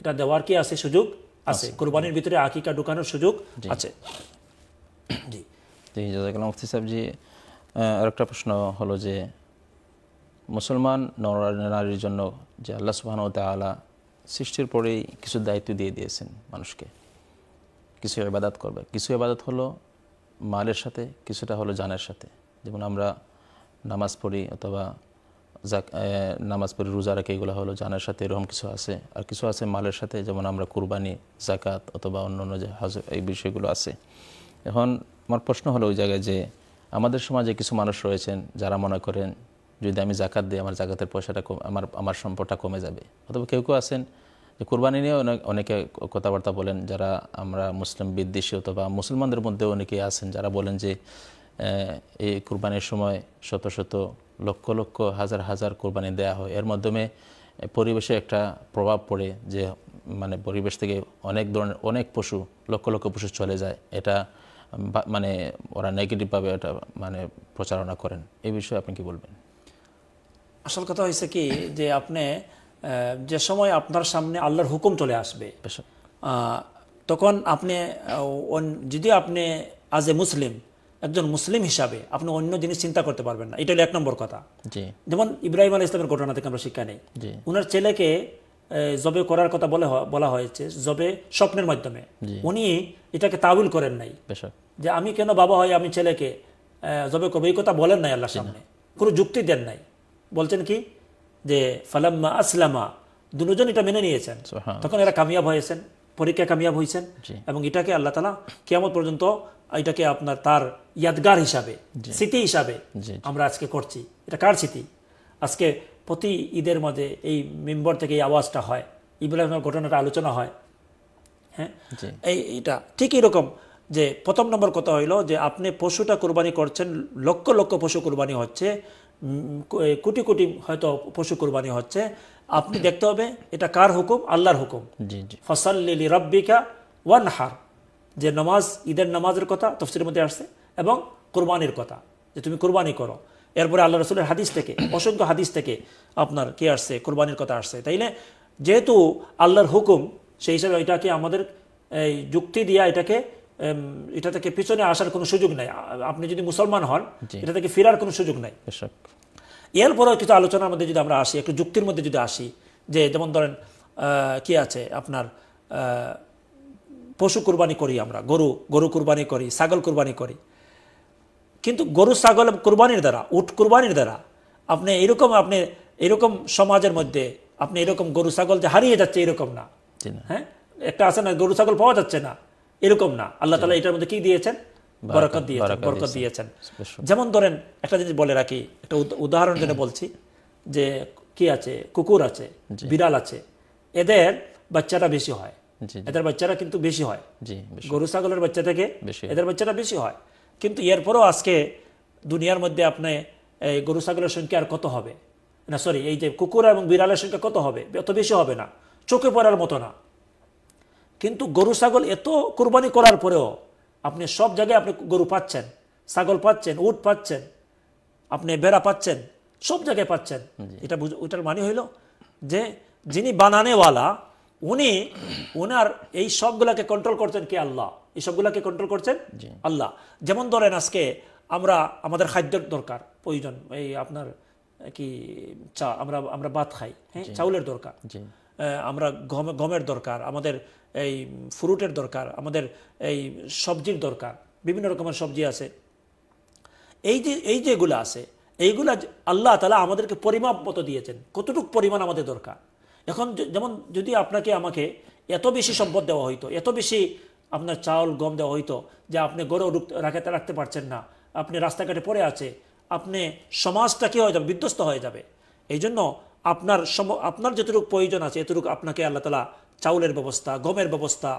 এটা দেওয়ার কি আছে সুযোগ আছে কোরবানির ভিতরে আকিকা ঢুকানোর সুযোগ আছে জি জাজাকাল মুফতি সাহেব জি আরেকটা প্রশ্ন হলো যে মুসলমান নারীর জন্য যে আল্লাহ সুবাহানু তালা সৃষ্টির পরেই কিছু দায়িত্ব দিয়ে দিয়েছেন মানুষকে কিছু ইবাদাত করবে কিছু ইবাদাত হলো মালের সাথে কিছুটা হলো জানের সাথে যেমন আমরা নামাজ পড়ি অথবা যাক নামাজ পড়ি রোজা রাখি এগুলো হলো জানার সাথে এরকম কিছু আছে আর কিছু আছে মালের সাথে যেমন আমরা কুরবানি জাকাত অথবা অন্য অন্য যে হাজ এই বিষয়গুলো আছে এখন আমার প্রশ্ন হলো ওই জায়গায় যে আমাদের সমাজে কিছু মানুষ রয়েছেন যারা মনে করেন যদি আমি জাকাত দিই আমার জাকাতের পয়সাটা আমার আমার সম্পদটা কমে যাবে অথবা কেউ কেউ আছেন যে কোরবানি নিয়ে অনেক অনেকে কথাবার্তা বলেন যারা আমরা মুসলিম বিদ্বেষী অথবা মুসলমানদের মধ্যে অনেকেই আছেন যারা বলেন যে এই কোরবানির সময় শত শত লক্ষ লক্ষ হাজার হাজার কোরবানি দেয়া হয় এর মাধ্যমে পরিবেশে একটা প্রভাব পড়ে যে মানে পরিবেশ থেকে অনেক ধরনের অনেক পশু লক্ষ লক্ষ পশু চলে যায় এটা মানে ওরা নেগেটিভভাবে এটা মানে প্রচারণা করেন এই বিষয়ে আপনি কি বলবেন আসল কথা হয়েছে কি যে আপনি যে সময় আপনার সামনে আল্লাহর হুকুম চলে আসবে তখন আপনি যদি আপনি আজ এ মুসলিম একজন মুসলিম হিসাবে আপনি অন্য জিনিস চিন্তা করতে পারবেন না এটা হলো এক নম্বর কথা যেমন ইব্রাহিম আলী ইসলামের ঘটনা থেকে আমরা শিক্ষা নেই উনার ছেলেকে জবে করার কথা বলে বলা হয়েছে জবে স্বপ্নের মাধ্যমে উনি এটাকে তাবিল করেন নাই যে আমি কেন বাবা হয় আমি ছেলেকে জবে করবো এই কথা বলেন নাই আল্লাহ সামনে কোনো যুক্তি দেন নাই বলছেন কি যে ফালাম্মা আসলামা দুজন এটা মেনে নিয়েছেন তখন এরা কামিয়াব হয়েছেন পরীক্ষা কামিয়াব হয়েছেন এবং এটাকে আল্লাহ তালা কেমন পর্যন্ত এটাকে আপনার তার ইয়াদগার হিসাবে স্মৃতি হিসাবে আমরা আজকে করছি এটা কার স্মৃতি আজকে প্রতি ঈদের মধ্যে এই মেম্বর থেকে এই আওয়াজটা হয় ইব্রাহিমের ঘটনাটা আলোচনা হয় হ্যাঁ এই এটা ঠিক এরকম যে প্রথম নম্বর কথা হইল যে আপনি পশুটা কোরবানি করছেন লক্ষ লক্ষ পশু কোরবানি হচ্ছে কোটি কোটি হয়তো পশু কোরবানি হচ্ছে আপনি দেখতে হবে এটা কার হুকুম আল্লাহর হুকুম ফসাল্লি রব্বিকা ওয়ান হার যে নামাজ ঈদের নামাজের কথা তফসির মধ্যে আসছে এবং কোরবানির কথা যে তুমি কোরবানি করো এরপরে আল্লাহ রসুলের হাদিস থেকে অসংখ্য হাদিস থেকে আপনার কে আসছে কোরবানির কথা আসছে তাইলে যেহেতু আল্লাহর হুকুম সেই হিসাবে এটাকে আমাদের এই যুক্তি দিয়া এটাকে এটা থেকে পিছনে আসার কোনো সুযোগ নাই আপনি যদি মুসলমান হন এটা থেকে ফেরার কোনো সুযোগ নাই এরপরেও কিছু আলোচনার মধ্যে যদি আমরা আসি একটু যুক্তির মধ্যে যদি আসি যে যেমন ধরেন কি আছে আপনার পশু কুরবানি করি আমরা গরু গরু কুরবানি করি ছাগল কুরবানি করি কিন্তু গরু ছাগল কুরবানির দ্বারা উট কুরবানির দ্বারা আপনি এরকম আপনি এরকম সমাজের মধ্যে আপনি এরকম গরু ছাগল যে হারিয়ে যাচ্ছে এরকম না হ্যাঁ একটা আছে না গরু ছাগল পাওয়া যাচ্ছে না এরকম না আল্লাহ তালা এটার মধ্যে কি দিয়েছেন বরকত দিয়েছেন বরকত দিয়েছেন যেমন ধরেন একটা জিনিস বলে রাখি একটা উদাহরণ যেটা বলছি যে কি আছে কুকুর আছে বিড়াল আছে এদের বাচ্চাটা বেশি হয় এদের বাচ্চারা কিন্তু বেশি হয় গরু ছাগলের বাচ্চা থেকে এদের বাচ্চাটা বেশি হয় কিন্তু এরপরও আজকে দুনিয়ার মধ্যে আপনি এই গরু ছাগলের সংখ্যা আর কত হবে না সরি এই যে কুকুর এবং বিড়ালের সংখ্যা কত হবে অত বেশি হবে না চোখে পড়ার মতো না কিন্তু গরু ছাগল এত কোরবানি করার পরেও আপনি সব জায়গায় আপনি গরু পাচ্ছেন ছাগল পাচ্ছেন উট পাচ্ছেন আপনি বেড়া পাচ্ছেন সব জায়গায় পাচ্ছেন এটা ওইটার মানে হইল যে যিনি বানানেওয়ালা উনি ওনার এই সবগুলাকে কন্ট্রোল করছেন কে আল্লাহ এই সবগুলাকে কন্ট্রোল করছেন আল্লাহ যেমন ধরেন আজকে আমরা আমাদের খাদ্যের দরকার প্রয়োজন এই আপনার কি চা আমরা আমরা ভাত খাই হ্যাঁ চাউলের দরকার আমরা গমের দরকার আমাদের এই ফ্রুটের দরকার আমাদের এই সবজির দরকার বিভিন্ন রকমের সবজি আছে এই যে এই যেগুলো আছে এইগুলা আল্লাহ তালা আমাদেরকে পরিমাপ মতো দিয়েছেন কতটুক পরিমাণ আমাদের দরকার এখন যেমন যদি আপনাকে আমাকে এত বেশি সম্পদ দেওয়া হইতো এত বেশি আপনার চাউল গম দেওয়া হইতো যে আপনি রুক রাখাতে রাখতে পারছেন না আপনি রাস্তাঘাটে পড়ে আছে আপনি সমাজটা কী হয়ে যাবে বিধ্বস্ত হয়ে যাবে এই জন্য আপনার সম আপনার যতটুকু প্রয়োজন আছে এতটুকু আপনাকে আল্লাহ তালা চাউলের ব্যবস্থা গমের ব্যবস্থা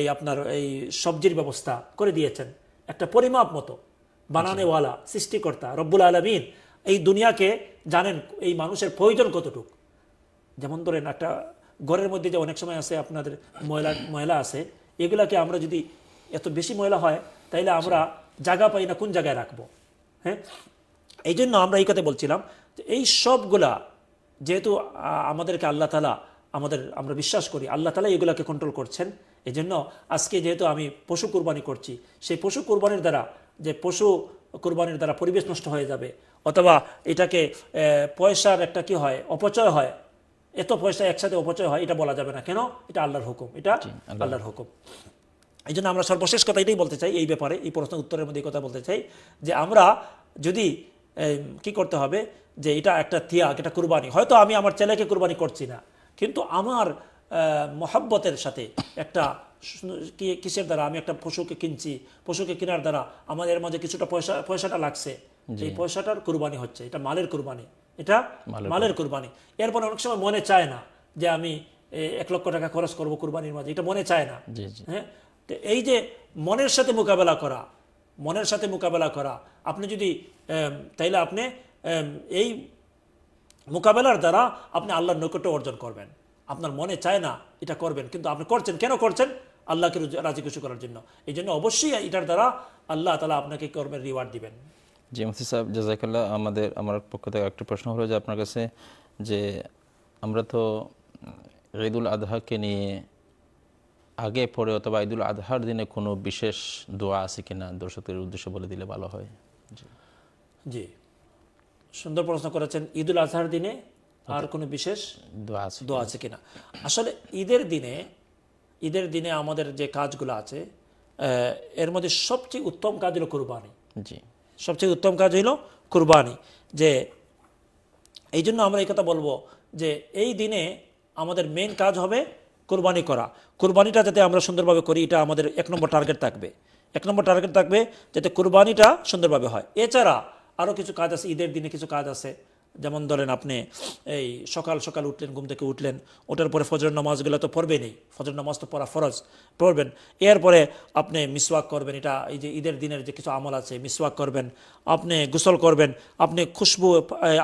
এই আপনার এই সবজির ব্যবস্থা করে দিয়েছেন একটা পরিমাপ মতো বানানেওয়ালা সৃষ্টিকর্তা রব্বুল আলমিন এই দুনিয়াকে জানেন এই মানুষের প্রয়োজন কতটুক যেমন ধরেন একটা ঘরের মধ্যে যে অনেক সময় আছে আপনাদের ময়লা ময়লা আছে এগুলাকে আমরা যদি এত বেশি ময়লা হয় তাইলে আমরা জায়গা পাই না কোন জায়গায় রাখবো হ্যাঁ এই জন্য আমরা এই কথা বলছিলাম এই সবগুলা যেহেতু আমাদেরকে আল্লাহ তালা আমাদের আমরা বিশ্বাস করি আল্লাহ তালা এগুলাকে কন্ট্রোল করছেন এজন্য আজকে যেহেতু আমি পশু কোরবানি করছি সেই পশু কোরবানির দ্বারা যে পশু কোরবানির দ্বারা পরিবেশ নষ্ট হয়ে যাবে অথবা এটাকে পয়সার একটা কি হয় অপচয় হয় এত পয়সা একসাথে অপচয় হয় এটা বলা যাবে না কেন এটা আল্লাহর হুকুম এটা আল্লাহর হুকুম এই জন্য আমরা সর্বশেষ কথা এটাই বলতে চাই এই ব্যাপারে এই প্রশ্নের উত্তরের মধ্যে কথা বলতে চাই যে আমরা যদি কি করতে হবে যে এটা একটা থিয়াক এটা কুরবানি হয়তো আমি আমার ছেলেকে কুরবানি করছি না কিন্তু আমার মহাব্বতের সাথে একটা কিসের দ্বারা আমি একটা পশুকে কিনছি পশুকে কেনার দ্বারা আমার এর মাঝে কিছুটা পয়সা পয়সাটা লাগছে এই পয়সাটার কুরবানি হচ্ছে এটা মালের কুরবানি এটা মালের কুরবানি এরপরে অনেক সময় মনে চায় না যে আমি এক লক্ষ টাকা খরচ করব কুরবানির মাঝে এটা মনে চায় না হ্যাঁ এই যে মনের সাথে মোকাবেলা করা মনের সাথে মোকাবেলা করা আপনি যদি তাইলে আপনি এই মোকাবেলার দ্বারা আপনি আল্লাহর নৈকট্য অর্জন করবেন আপনার মনে চায় না এটা করবেন কিন্তু আপনি করছেন কেন করছেন আল্লাহকে রাজি খুশি করার জন্য এই জন্য অবশ্যই এটার দ্বারা আল্লাহ তালা আপনাকে কর্মের রিওয়ার্ড দিবেন জি মুসি সাহেব জাজাকাল্লাহ আমাদের আমার পক্ষ থেকে একটা প্রশ্ন হলো যে আপনার কাছে যে আমরা তো ঈদুল আজহাকে নিয়ে আগে পরে অথবা ঈদুল আজহার দিনে কোনো বিশেষ দোয়া আছে কিনা দর্শকের উদ্দেশ্য বলে দিলে ভালো হয় জি জি সুন্দর প্রশ্ন করেছেন ঈদুল আজহার দিনে আর কোনো বিশেষ দোয়া আছে কিনা আসলে ঈদের দিনে ঈদের দিনে আমাদের যে কাজগুলো আছে এর মধ্যে সবচেয়ে উত্তম কাজ হলো কুরবানি জি সবচেয়ে উত্তম কাজ হইল কুরবানি যে এই জন্য আমরা এই কথা বলবো যে এই দিনে আমাদের মেন কাজ হবে কুরবানি করা কুরবানিটা যাতে আমরা সুন্দরভাবে করি এটা আমাদের এক নম্বর টার্গেট থাকবে এক নম্বর টার্গেট থাকবে যাতে কুরবানিটা সুন্দরভাবে হয় এছাড়া আরও কিছু কাজ আছে ঈদের দিনে কিছু কাজ আছে যেমন ধরেন আপনি এই সকাল সকাল উঠলেন ঘুম থেকে উঠলেন ওটার পরে ফজর নামাজগুলো তো নেই ফজর নামাজ তো পড়া ফরজ পড়বেন এরপরে আপনি মিসওয়াক করবেন এটা এই যে ঈদের দিনের যে কিছু আমল আছে মিসওয়াক করবেন আপনি গোসল করবেন আপনি খুশবু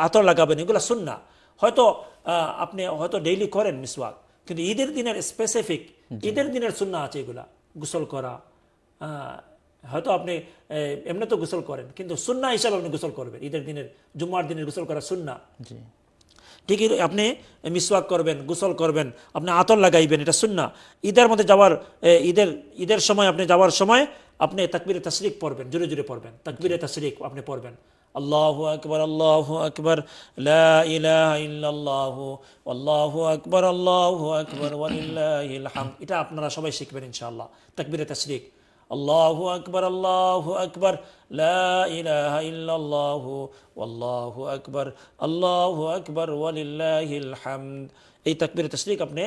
আতর লাগাবেন এগুলো না হয়তো আপনি হয়তো ডেইলি করেন মিসওয়াক কিন্তু ঈদের দিনের স্পেসিফিক ঈদের দিনের সুন্না আছে এগুলা গোসল করা হয়তো আপনি এমনি তো গোসল করেন কিন্তু সুন্না হিসাবে আপনি গোসল করবেন ঈদের দিনের জুম্মার দিনের গোসল করা সুন্না ঠিকই আপনি মিসওয়াক করবেন গোসল করবেন আপনি আতর লাগাইবেন এটা সুন্না ঈদের মধ্যে যাওয়ার ঈদের ঈদের সময় আপনি যাওয়ার সময় আপনি তাকবিরে তাসরিক পড়বেন জুড়ে জুড়ে পড়বেন তাকবিরে তাসরিক আপনি পড়বেন আল্লাহ আকবর আল্লাহ আকবর আল্লাহ আল্লাহ আকবর আল্লাহ আকবর এটা আপনারা সবাই শিখবেন ইনশাআল্লাহ তাকবিরে তাসরিক আল্লাহ আকবর আল্লাহ আকবর লাহ আল্লাহ আকবর আল্লাহ আকবর হামদ এই তাকবির তসলিক আপনি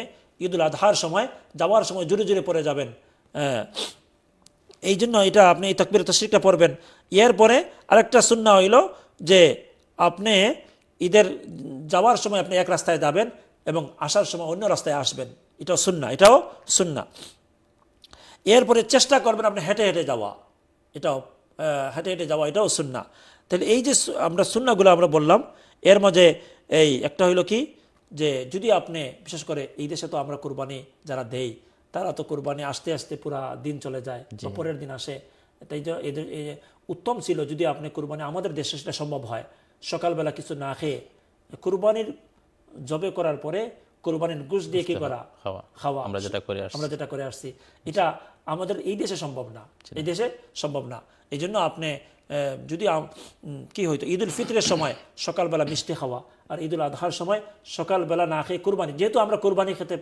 ঈদ উল আজহার সময় যাওয়ার সময় জোরে জোরে পরে যাবেন হ্যাঁ এই জন্য এটা আপনি এই তকবির তসরিকটা পড়বেন এরপরে আরেকটা শূন্য হইল যে আপনি ঈদের যাওয়ার সময় আপনি এক রাস্তায় যাবেন এবং আসার সময় অন্য রাস্তায় আসবেন এটাও শূন্য এটাও শূন্য এরপরে চেষ্টা করবেন আপনি হেঁটে হেঁটে যাওয়া এটাও হেঁটে হেঁটে যাওয়া এটাও সুন্না তাহলে এই যে আমরা সুন্নাগুলো আমরা বললাম এর মাঝে এই একটা হইল কি যে যদি আপনি বিশেষ করে এই দেশে তো আমরা কোরবানি যারা দেই তারা তো কোরবানি আস্তে আস্তে পুরা দিন চলে যায় পরের দিন আসে তাই উত্তম ছিল যদি আপনি কোরবানি আমাদের দেশে সেটা সম্ভব হয় সকালবেলা কিছু না খেয়ে কোরবানির জবে করার পরে কোরবানির গুষ দিয়ে কি করা খাওয়া আমরা যেটা করে আমরা যেটা করে আসছি এটা আমাদের এই দেশে সম্ভব না এই দেশে সম্ভব না এই জন্য আপনি যদি কি হইতো ঈদুল ফিতরের সময় সকালবেলা মিষ্টি খাওয়া আর ঈদুল আধার সময় সকালবেলা না খেয়ে কুরবানি যেহেতু আমরা কোরবানি খেতে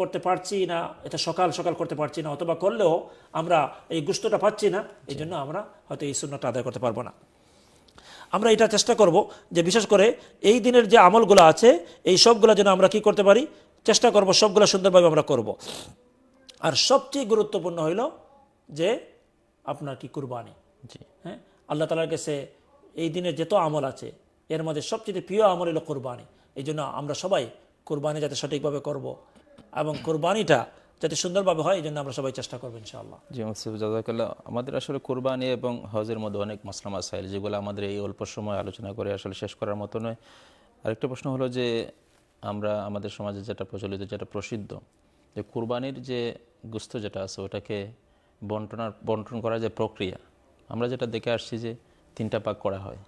করতে পারছি না এটা সকাল সকাল করতে পারছি না অথবা করলেও আমরা এই গুস্তটা পাচ্ছি না এই জন্য আমরা হয়তো এই শূন্যটা আদায় করতে পারবো না আমরা এটা চেষ্টা করব যে বিশেষ করে এই দিনের যে আমলগুলো আছে এই সবগুলো যেন আমরা কি করতে পারি চেষ্টা করব সবগুলো সুন্দরভাবে আমরা করব। আর সবচেয়ে গুরুত্বপূর্ণ হইল যে আপনার কি কুরবানি হ্যাঁ আল্লাহ তালার কাছে এই দিনের যেত আমল আছে এর মধ্যে সবচেয়ে প্রিয় আমল হলো কোরবানি এই জন্য আমরা সবাই কোরবানি যাতে সঠিকভাবে করব এবং কোরবানিটা যাতে সুন্দরভাবে হয় এই জন্য আমরা সবাই চেষ্টা করবো ইনশাআল্লাহ জি মুসিফ জাজাকাল্লাহ আমাদের আসলে কোরবানি এবং হজের মধ্যে অনেক মাসলাম মাসাইল যেগুলো আমাদের এই অল্প সময় আলোচনা করে আসলে শেষ করার মতো নয় আরেকটা প্রশ্ন হলো যে আমরা আমাদের সমাজে যেটা প্রচলিত যেটা প্রসিদ্ধ যে কুরবানির যে গুস্ত যেটা আছে ওটাকে বন্টনার বন্টন করার যে প্রক্রিয়া আমরা যেটা দেখে আসছি যে তিনটা পাক করা হয়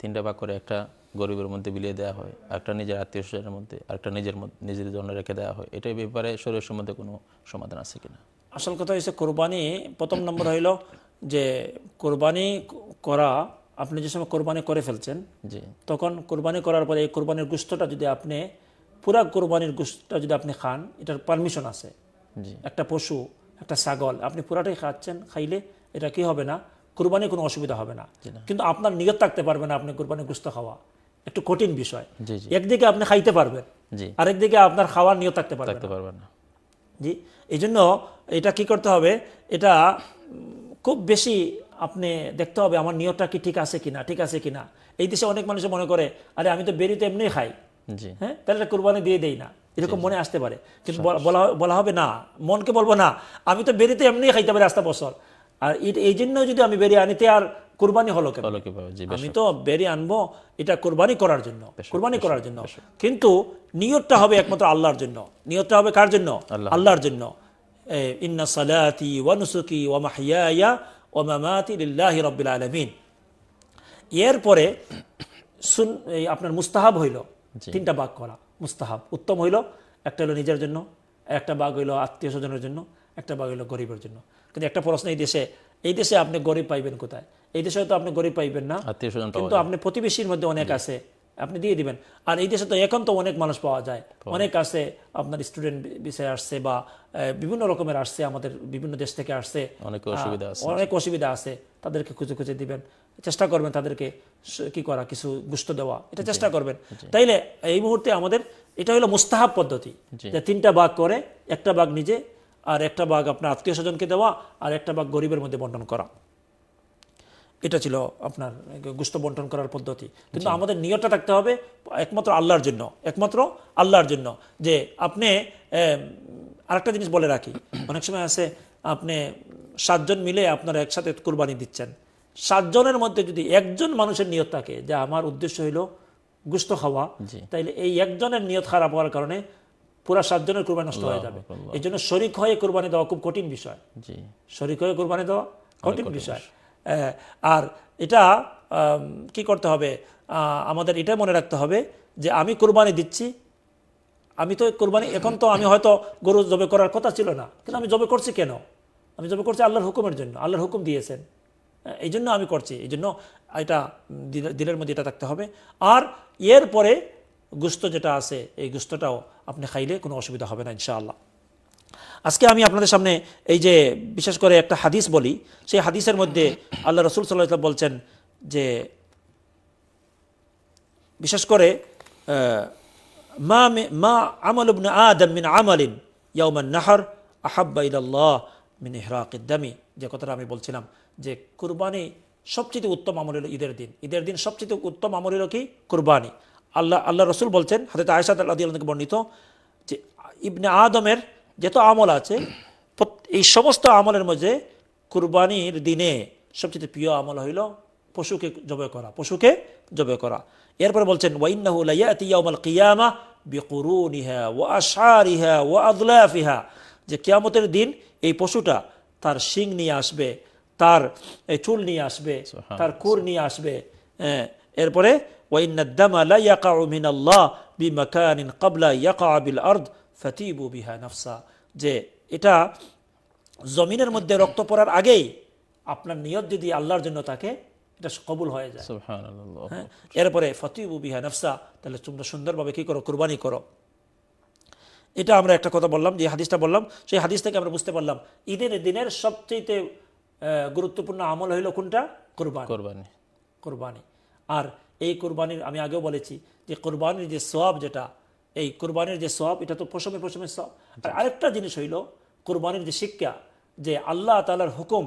তিনটা পাক করে একটা গরিবের মধ্যে বিলিয়ে দেওয়া হয় একটা নিজের আত্মীয় স্বজনের মধ্যে একটা নিজের নিজের জন্য রেখে দেওয়া হয় এটাই ব্যাপারে শরীরের সম্বন্ধে কোনো সমাধান আছে কিনা আসল কথা হচ্ছে কোরবানি প্রথম নম্বর হইল যে কোরবানি করা আপনি যে সময় কোরবানি করে ফেলছেন জি তখন কোরবানি করার পরে এই কোরবানির গুস্তটা যদি আপনি পুরা কোরবানির গোষ্ঠটা যদি আপনি খান এটার পারমিশন আছে একটা পশু একটা ছাগল আপনি পুরাটাই খাচ্ছেন খাইলে এটা কি হবে না কোরবানির কোনো অসুবিধা হবে না কিন্তু আপনার নিগত থাকতে পারবে না আপনি কোরবানির গোস্ত খাওয়া একটু কঠিন বিষয় একদিকে আপনি খাইতে পারবেন আরেকদিকে আপনার খাওয়ার নিয়ত থাকতে পারবেন না জি এই জন্য এটা কি করতে হবে এটা খুব বেশি আপনি দেখতে হবে আমার নিয়তটা কি ঠিক আছে কিনা ঠিক আছে কিনা এই দেশে অনেক মানুষ মনে করে আরে আমি তো বেরিতে এমনি খাই হ্যাঁ তাহলে কোরবানি দিয়ে দেই না এরকম মনে আসতে পারে কিন্তু বলা বলা হবে না মনকে বলবো না আমি তো বেরিতে এমনি খাইতে পারি আস্তা বছর আর এই জন্য যদি আমি বেরিয়ে আনিতে আর কোরবানি হলো আমি তো বেরিয়ে আনবো এটা কোরবানি করার জন্য কোরবানি করার জন্য কিন্তু নিয়তটা হবে একমাত্র আল্লাহর জন্য নিয়তটা হবে কার জন্য আল্লাহর জন্য ইন্না সালাতি ওয়া নুসুকি ওয়া মাহিয়া ওয়া মামাতি লিল্লাহি রব্বিল আলামিন এরপরে আপনার মুস্তাহাব হইল তিনটা বাঘ করা মুস্তাহাব উত্তম হইল একটা হলো নিজের জন্য একটা বাঘ হইলো আত্মীয় স্বজনের জন্য একটা বাঘ হইলো গরিবের জন্য কিন্তু একটা প্রশ্ন এই দেশে এই দেশে আপনি গরিব পাইবেন কোথায় এই দেশে হয়তো আপনি গরিব পাইবেন না কিন্তু আপনি প্রতিবেশীর মধ্যে অনেক আছে আপনি দিয়ে দিবেন আর এই দেশে তো এখন তো অনেক মানুষ পাওয়া যায় অনেক আছে আপনার স্টুডেন্ট বিষয়ে আসছে বা বিভিন্ন রকমের আসছে আমাদের বিভিন্ন দেশ থেকে আসছে অনেক অসুবিধা অনেক অসুবিধা আছে তাদেরকে খুঁজে খুঁজে দিবেন চেষ্টা করবেন তাদেরকে কি করা কিছু গুস্ত দেওয়া এটা চেষ্টা করবেন তাইলে এই মুহূর্তে আমাদের এটা হলো মুস্তাহাব পদ্ধতি যে তিনটা বাঘ করে একটা বাঘ নিজে আর একটা বাঘ আপনার আত্মীয় স্বজনকে দেওয়া আর একটা বাঘ গরিবের মধ্যে বন্টন করা এটা ছিল আপনার গুস্ত বন্টন করার পদ্ধতি কিন্তু আমাদের নিয়তটা থাকতে হবে একমাত্র আল্লাহর জন্য একমাত্র আল্লাহর জন্য যে আপনি আরেকটা জিনিস বলে রাখি অনেক সময় আছে আপনি সাতজন মিলে আপনারা একসাথে কোরবানি দিচ্ছেন সাতজনের মধ্যে যদি একজন মানুষের নিয়ত থাকে যে আমার উদ্দেশ্য হইল গুস্ত খাওয়া তাইলে এই একজনের নিয়ত খারাপ হওয়ার কারণে পুরা সাতজনের কোরবানি নষ্ট হয়ে যাবে এই জন্য শরিক হয়ে কোরবানি দেওয়া খুব কঠিন বিষয় শরিক হয়ে কোরবানি দেওয়া কঠিন বিষয় আর এটা কি করতে হবে আমাদের এটা মনে রাখতে হবে যে আমি কোরবানি দিচ্ছি আমি তো কোরবানি এখন তো আমি হয়তো গরু জবে করার কথা ছিল না কিন্তু আমি জবে করছি কেন আমি জবে করছি আল্লাহর হুকুমের জন্য আল্লাহর হুকুম দিয়েছেন এই জন্য আমি করছি এই জন্য এটা দিলের মধ্যে এটা থাকতে হবে আর এর পরে গুস্ত যেটা আছে এই গুস্তটাও আপনি খাইলে কোনো অসুবিধা হবে না ইনশাআল্লাহ আজকে আমি আপনাদের সামনে এই যে বিশেষ করে একটা হাদিস বলি সেই হাদিসের মধ্যে আল্লাহ রসুল সাল্লাহ বলছেন যে বিশেষ করে মা মা আমল ইবনে আদম মিন ইয়াউমান নাহর আহাব্বা মিন ইহরাকিদ্দামি যে কথাটা আমি বলছিলাম যে কুরবানি সবচেয়ে উত্তম আমল হলো ঈদের দিন ঈদের দিন সবচেয়ে উত্তম আমল হলো কি কুরবানি আল্লাহ আল্লাহ রসুল বলছেন হাতে আয়সাদ আল্লাহ আল্লাহকে বর্ণিত যে ইবনে আদমের যত আমল আছে এই সমস্ত আমলের মধ্যে কুরবানির দিনে সবচেয়ে প্রিয় আমল হইল পশুকে জবে করা পশুকে জবে করা এরপরে বলছেন ওয়াইনাহুল কিয়ামা বিকুরুনিহা ও আশারিহা ও আদলাফিহা যে কিয়ামতের দিন এই পশুটা তার শিং নিয়ে আসবে তার চুল নিয়ে আসবে তার কুর নিয়ে আসবে এরপরে যে এটা জমিনের মধ্যে রক্ত পড়ার আগেই আপনার নিয়ত যদি আল্লাহর জন্য এটা কবুল হয়ে যায় হ্যাঁ, এরপরে ফতিবু বিহা নফসা তাহলে তোমরা সুন্দরভাবে কি করো কুরবানি করো এটা আমরা একটা কথা বললাম যে হাদিসটা বললাম সেই হাদিস থেকে আমরা বুঝতে পারলাম ঈদের দিনের সবচেয়ে গুরুত্বপূর্ণ আমল হইল কোনটা কোরবানি কোরবানি কোরবানি আর এই কোরবানির আমি আগেও বলেছি যে কোরবানির যে সব যেটা এই কোরবানির যে সব এটা তো প্রশমে প্রশমে সব আর আরেকটা জিনিস হইল কোরবানির যে শিক্ষা যে আল্লাহ তালার হুকুম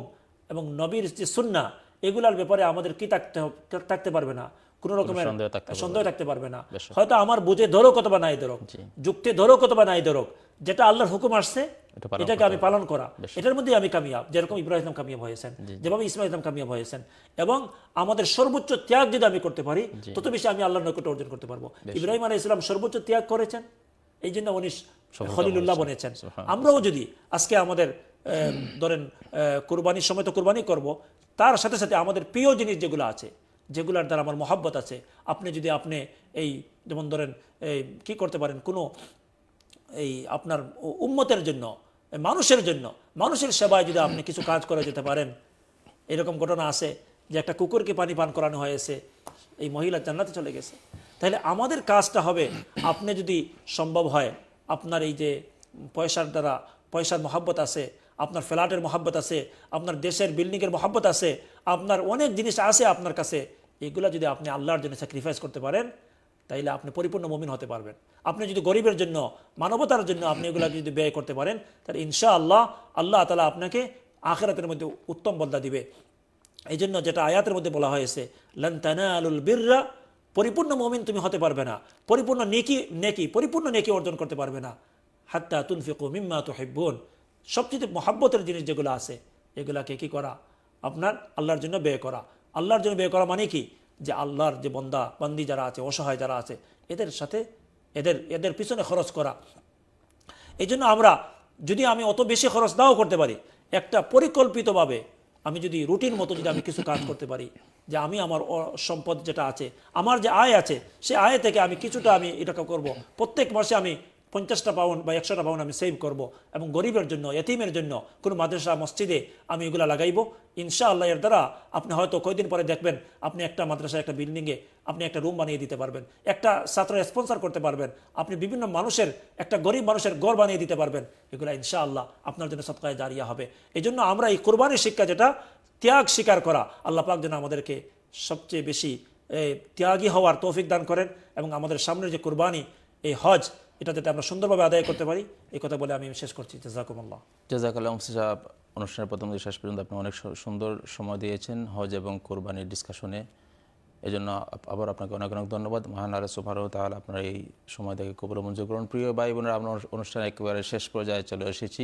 এবং নবীর যে সুন্না এগুলার ব্যাপারে আমাদের কি থাকতে থাকতে পারবে না কোন রকমের সন্দেহ থাকতে পারবে না হয়তো আমার বুঝে ধরো কতবা নাই ধরো যুক্তি ধরো কতবা নাই ধরো যেটা আল্লাহর হুকুম আসছে এটাকে আমি পালন করা এটার মধ্যে আমি কামিয়াব যেরকম ইব্রাহিম কামিয়াব হয়েছেন যেভাবে ইসমাইল ইসলাম কামিয়াব হয়েছেন এবং আমাদের সর্বোচ্চ ত্যাগ যদি আমি করতে পারি তত বেশি আমি আল্লাহ নৈকট অর্জন করতে পারবো ইব্রাহিম আলী ইসলাম সর্বোচ্চ ত্যাগ করেছেন এই জন্য উনি খলিলুল্লাহ বনেছেন আমরাও যদি আজকে আমাদের ধরেন কোরবানির সময় তো কোরবানি করব তার সাথে সাথে আমাদের প্রিয় জিনিস যেগুলো আছে যেগুলোর দ্বারা আমার মহাব্বত আছে আপনি যদি আপনি এই যেমন ধরেন এই কী করতে পারেন কোনো এই আপনার উম্মতের জন্য মানুষের জন্য মানুষের সেবায় যদি আপনি কিছু কাজ করে যেতে পারেন এরকম ঘটনা আছে যে একটা কুকুরকে পানি পান করানো হয়েছে এই মহিলা জান্নাতে চলে গেছে তাহলে আমাদের কাজটা হবে আপনি যদি সম্ভব হয় আপনার এই যে পয়সার দ্বারা পয়সার মহাব্বত আছে আপনার ফ্ল্যাটের মহাব্বত আছে আপনার দেশের বিল্ডিংয়ের মহাব্বত আছে আপনার অনেক জিনিস আছে আপনার কাছে এগুলো যদি আপনি আল্লাহর জন্য স্যাক্রিফাইস করতে পারেন তাইলে আপনি পরিপূর্ণ মমিন হতে পারবেন আপনি যদি গরিবের জন্য মানবতার জন্য আপনি এগুলা যদি ব্যয় করতে পারেন তাহলে ইনশা আল্লাহ আল্লাহ তালা আপনাকে আখেরাতের মধ্যে উত্তম বদলা দিবে এই জন্য যেটা আয়াতের মধ্যে বলা হয়েছে লন্তানা আলুল বিররা পরিপূর্ণ মমিন তুমি হতে পারবে না পরিপূর্ণ নেকি নেকি পরিপূর্ণ নেকি অর্জন করতে পারবে না হাত্তা তুনফিকু মিম্মা তো হেব্বন সবচেয়ে মহাব্বতের জিনিস যেগুলো আছে এগুলাকে কি করা আপনার আল্লাহর জন্য ব্যয় করা আল্লাহর জন্য ব্যয় করা মানে কি যে আল্লাহর যে বন্দা বন্দি যারা আছে অসহায় যারা আছে এদের সাথে এদের এদের পিছনে খরচ করা এই আমরা যদি আমি অত বেশি খরচ নাও করতে পারি একটা পরিকল্পিতভাবে আমি যদি রুটিন মতো যদি আমি কিছু কাজ করতে পারি যে আমি আমার সম্পদ যেটা আছে আমার যে আয় আছে সে আয় থেকে আমি কিছুটা আমি এটাকে করব। প্রত্যেক মাসে আমি পঞ্চাশটা পাউন্ড বা একশোটা পাউন্ড আমি সেভ করব এবং গরিবের জন্য এতিমের জন্য কোনো মাদ্রাসা মসজিদে আমি এগুলো লাগাইব ইনশা আল্লাহ এর দ্বারা আপনি হয়তো কয়েকদিন পরে দেখবেন আপনি একটা মাদ্রাসা একটা বিল্ডিংয়ে আপনি একটা রুম বানিয়ে দিতে পারবেন একটা ছাত্র স্পন্সর করতে পারবেন আপনি বিভিন্ন মানুষের একটা গরিব মানুষের গড় বানিয়ে দিতে পারবেন এগুলো ইনশা আল্লাহ আপনার জন্য সৎকায় দাঁড়িয়ে হবে এই জন্য আমরা এই কোরবানির শিক্ষা যেটা ত্যাগ স্বীকার করা আল্লাহ পাক যেন আমাদেরকে সবচেয়ে বেশি ত্যাগী হওয়ার তৌফিক দান করেন এবং আমাদের সামনে যে কোরবানি এই হজ এটা যাতে আমরা সুন্দরভাবে আদায় করতে পারি এই কথা বলে আমি শেষ করছি জাজাকুমুল্লাহ জাজাকাল্লাহ সাহেব অনুষ্ঠানের প্রথম থেকে শেষ পর্যন্ত আপনি অনেক সুন্দর সময় দিয়েছেন হজ এবং কোরবানির ডিসকাশনে এজন্য আবার আপনাকে অনেক অনেক ধন্যবাদ মহান আর সুফারও তাহলে আপনার এই সময় থেকে কবল মঞ্জুর করুন প্রিয় ভাই বোনেরা আমরা অনুষ্ঠান একেবারে শেষ পর্যায়ে চলে এসেছি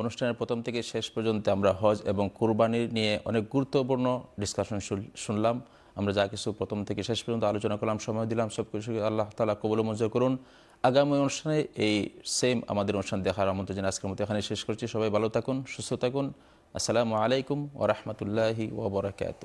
অনুষ্ঠানের প্রথম থেকে শেষ পর্যন্ত আমরা হজ এবং কোরবানি নিয়ে অনেক গুরুত্বপূর্ণ ডিসকাশন শুনলাম আমরা যা কিছু প্রথম থেকে শেষ পর্যন্ত আলোচনা করলাম সময় দিলাম সব কিছু আল্লাহ তালা কবল মঞ্জুর করুন আগামী অনুষ্ঠানে এই সেম আমাদের অনুষ্ঠান দেখার আমন্ত্রণ জানিয়ে আজকের মতো এখানে শেষ করছি সবাই ভালো থাকুন সুস্থ থাকুন আসসালামু আলাইকুম ওরহমতুল্লাহি ওবরাকাত